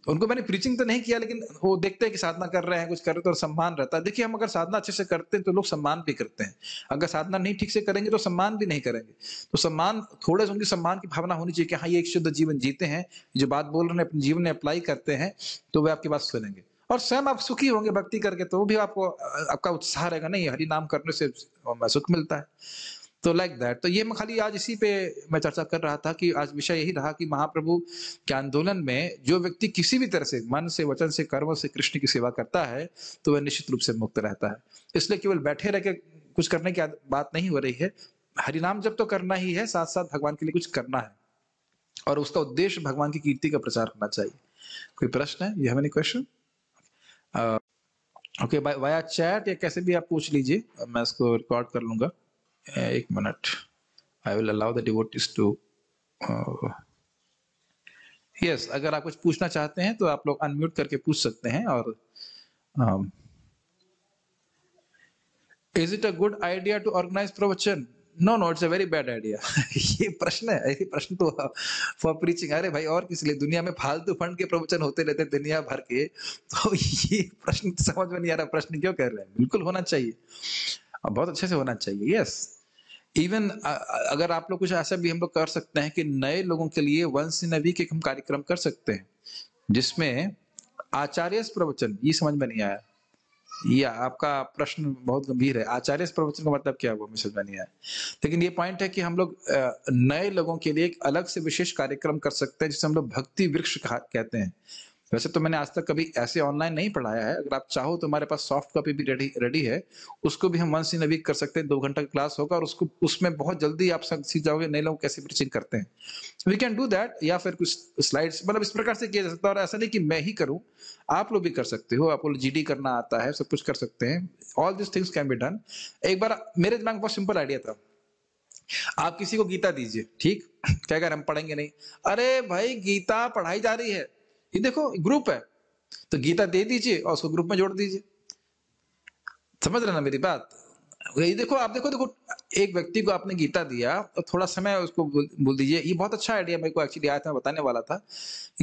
उनको मैंने प्रीचिंग तो नहीं किया लेकिन वो देखते हैं कि साधना कर रहे हैं कुछ कर रहे हैं तो और सम्मान रहता है देखिए हम अगर साधना अच्छे से करते हैं तो लोग सम्मान भी करते हैं अगर साधना नहीं ठीक से करेंगे तो सम्मान भी नहीं करेंगे तो सम्मान थोड़े से उनकी सम्मान की भावना होनी चाहिए कि हाँ ये एक शुद्ध जीवन जीते हैं जो बात बोल रहे हैं अपने जीवन में अप्लाई करते हैं तो वे आपकी बात सुनेंगे और स्वयं आप सुखी होंगे भक्ति करके तो भी आपको आपका उत्साह रहेगा नहीं हरि नाम करने से सुख मिलता है तो लाइक like दैट तो ये मैं खाली आज इसी पे मैं चर्चा कर रहा था कि आज विषय यही रहा कि महाप्रभु के आंदोलन में जो व्यक्ति किसी भी तरह से मन से वचन से कर्म से कृष्ण की सेवा करता है तो वह निश्चित रूप से मुक्त रहता है इसलिए केवल बैठे रह के कुछ करने की बात नहीं हो रही है हरिनाम जब तो करना ही है साथ साथ भगवान के लिए कुछ करना है और उसका उद्देश्य भगवान की कीर्ति का प्रचार करना चाहिए कोई प्रश्न है you have any question okay via chat या कैसे भी आप पूछ लीजिए मैं इसको रिकॉर्ड कर लूंगा Uh, एक minute I will allow the devotees to yes अगर आप कुछ पूछना चाहते हैं तो आप लोग अनम्यूट करके पूछ सकते हैं और is it a good idea to organise प्रवचन no no it's a very bad idea ये प्रश्न है ये प्रश्न तो फॉर प्रीचिंग अरे भाई और किस लिए दुनिया में फालतू फंड के प्रवचन होते रहते हैं दुनिया भर के *laughs* तो ये प्रश्न समझ में नहीं आ रहा प्रश्न क्यों कर रहे हैं बिल्कुल होना चाहिए और हाँ, बहुत अच्छे से होना चाहिए यस इवन अगर आप लोग कुछ ऐसा भी हम लोग कर सकते हैं कि नए लोगों के लिए वंश इन वीक एक हम कार्यक्रम कर सकते हैं जिसमें आचार्य प्रवचन ये समझ में नहीं आया ये आपका प्रश्न बहुत गंभीर है आचार्य प्रवचन का मतलब क्या हुआ समझ में नहीं आया लेकिन ये पॉइंट है कि हम लोग नए लोगों के लिए एक अलग से विशेष कार्यक्रम कर सकते हैं जिसे हम लोग भक्ति वृक्ष कहते हैं वैसे तो मैंने आज तक कभी ऐसे ऑनलाइन नहीं पढ़ाया है अगर आप चाहो तो हमारे पास सॉफ्ट कॉपी भी रेडी रेडी है उसको भी हम वन सीन अ कर सकते हैं दो घंटा का क्लास होगा और उसको उसमें बहुत जल्दी आप सीख जाओगे नए लोग कैसे टीचिंग करते हैं वी कैन डू दैट या फिर कुछ स्लाइड्स मतलब इस प्रकार से किया जा सकता है और ऐसा नहीं कि मैं ही करूँ आप लोग भी कर सकते हो आप लोग जी करना आता है सब कुछ कर सकते हैं all this things can be done एक बार मेरे दिमाग में बहुत सिंपल आइडिया था आप किसी को गीता दीजिए ठीक क्या रहे हम पढ़ेंगे नहीं अरे भाई गीता पढ़ाई जा रही है ये देखो ग्रुप है तो गीता दे दीजिए और उसको ग्रुप में जोड़ दीजिए समझ रहे ना मेरी बात ये देखो आप देखो देखो एक व्यक्ति को आपने गीता दिया और तो थोड़ा समय उसको बोल दीजिए ये बहुत अच्छा आइडिया मेरे को एक्चुअली आया था बताने वाला था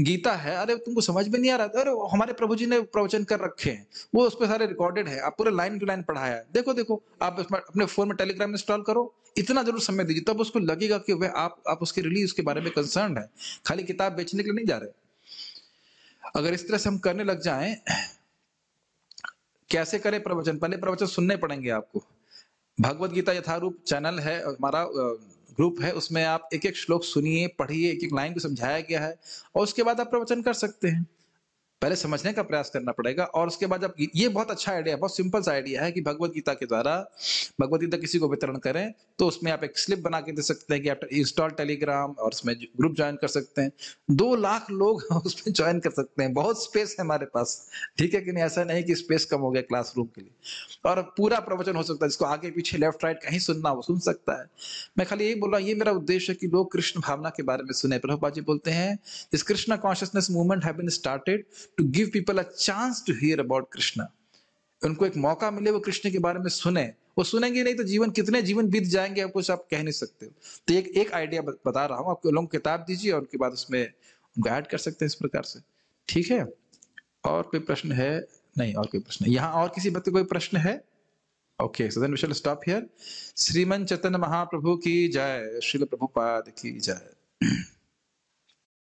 गीता है अरे तुमको समझ में नहीं आ रहा था अरे हमारे प्रभु जी ने प्रवचन कर रखे हैं वो उस पर सारे रिकॉर्डेड है आप पूरे लाइन टू लाइन पढ़ाया है देखो देखो आप अपने फोन में टेलीग्राम इंस्टॉल करो इतना जरूर समय दीजिए तब उसको लगेगा कि वह आप, आप उसके रिलीज के बारे में कंसर्न है खाली किताब बेचने के लिए नहीं जा रहे अगर इस तरह से हम करने लग जाएं कैसे करें प्रवचन पहले प्रवचन सुनने पड़ेंगे आपको भगवत गीता यथारूप चैनल है हमारा ग्रुप है उसमें आप एक एक श्लोक सुनिए पढ़िए एक एक लाइन को समझाया गया है और उसके बाद आप प्रवचन कर सकते हैं पहले समझने का प्रयास करना पड़ेगा और उसके बाद जब ये बहुत अच्छा आइडिया है बहुत सिंपल सा आइडिया है कि भगवत गीता के द्वारा भगवत गीता किसी को वितरण करें तो उसमें आप एक स्लिप बना के दे सकते हैं कि आप इंस्टॉल टेलीग्राम और उसमें ग्रुप ज्वाइन कर सकते हैं दो लाख लोग *laughs* उसमें ज्वाइन कर सकते हैं बहुत स्पेस है हमारे पास ठीक है कि नहीं ऐसा नहीं कि स्पेस कम हो गया क्लास के लिए और पूरा प्रवचन हो सकता है जिसको आगे पीछे लेफ्ट राइट कहीं सुनना हो सुन सकता है मैं खाली यही बोल रहा हूँ ये मेरा उद्देश्य है कि लोग कृष्ण भावना के बारे में सुने प्रभुपा जी बोलते हैं इस Krishna consciousness movement have been started to give people a chance to hear about Krishna. उनको एक मौका मिले वो कृष्ण के बारे में सुने वो सुनेंगे नहीं तो जीवन कितने जीवन बीत जाएंगे आप कुछ आप कह नहीं सकते हो तो एक एक आइडिया बता रहा हूँ आपको लोग किताब दीजिए और उनके बाद उसमें उनको कर सकते हैं इस प्रकार से ठीक है और कोई प्रश्न है नहीं और कोई प्रश्न यहाँ और किसी बात का कोई प्रश्न है okay so then shall stop here Shriman Chaitanya Mahaprabhu की जय श्रील प्रभुपाद की जय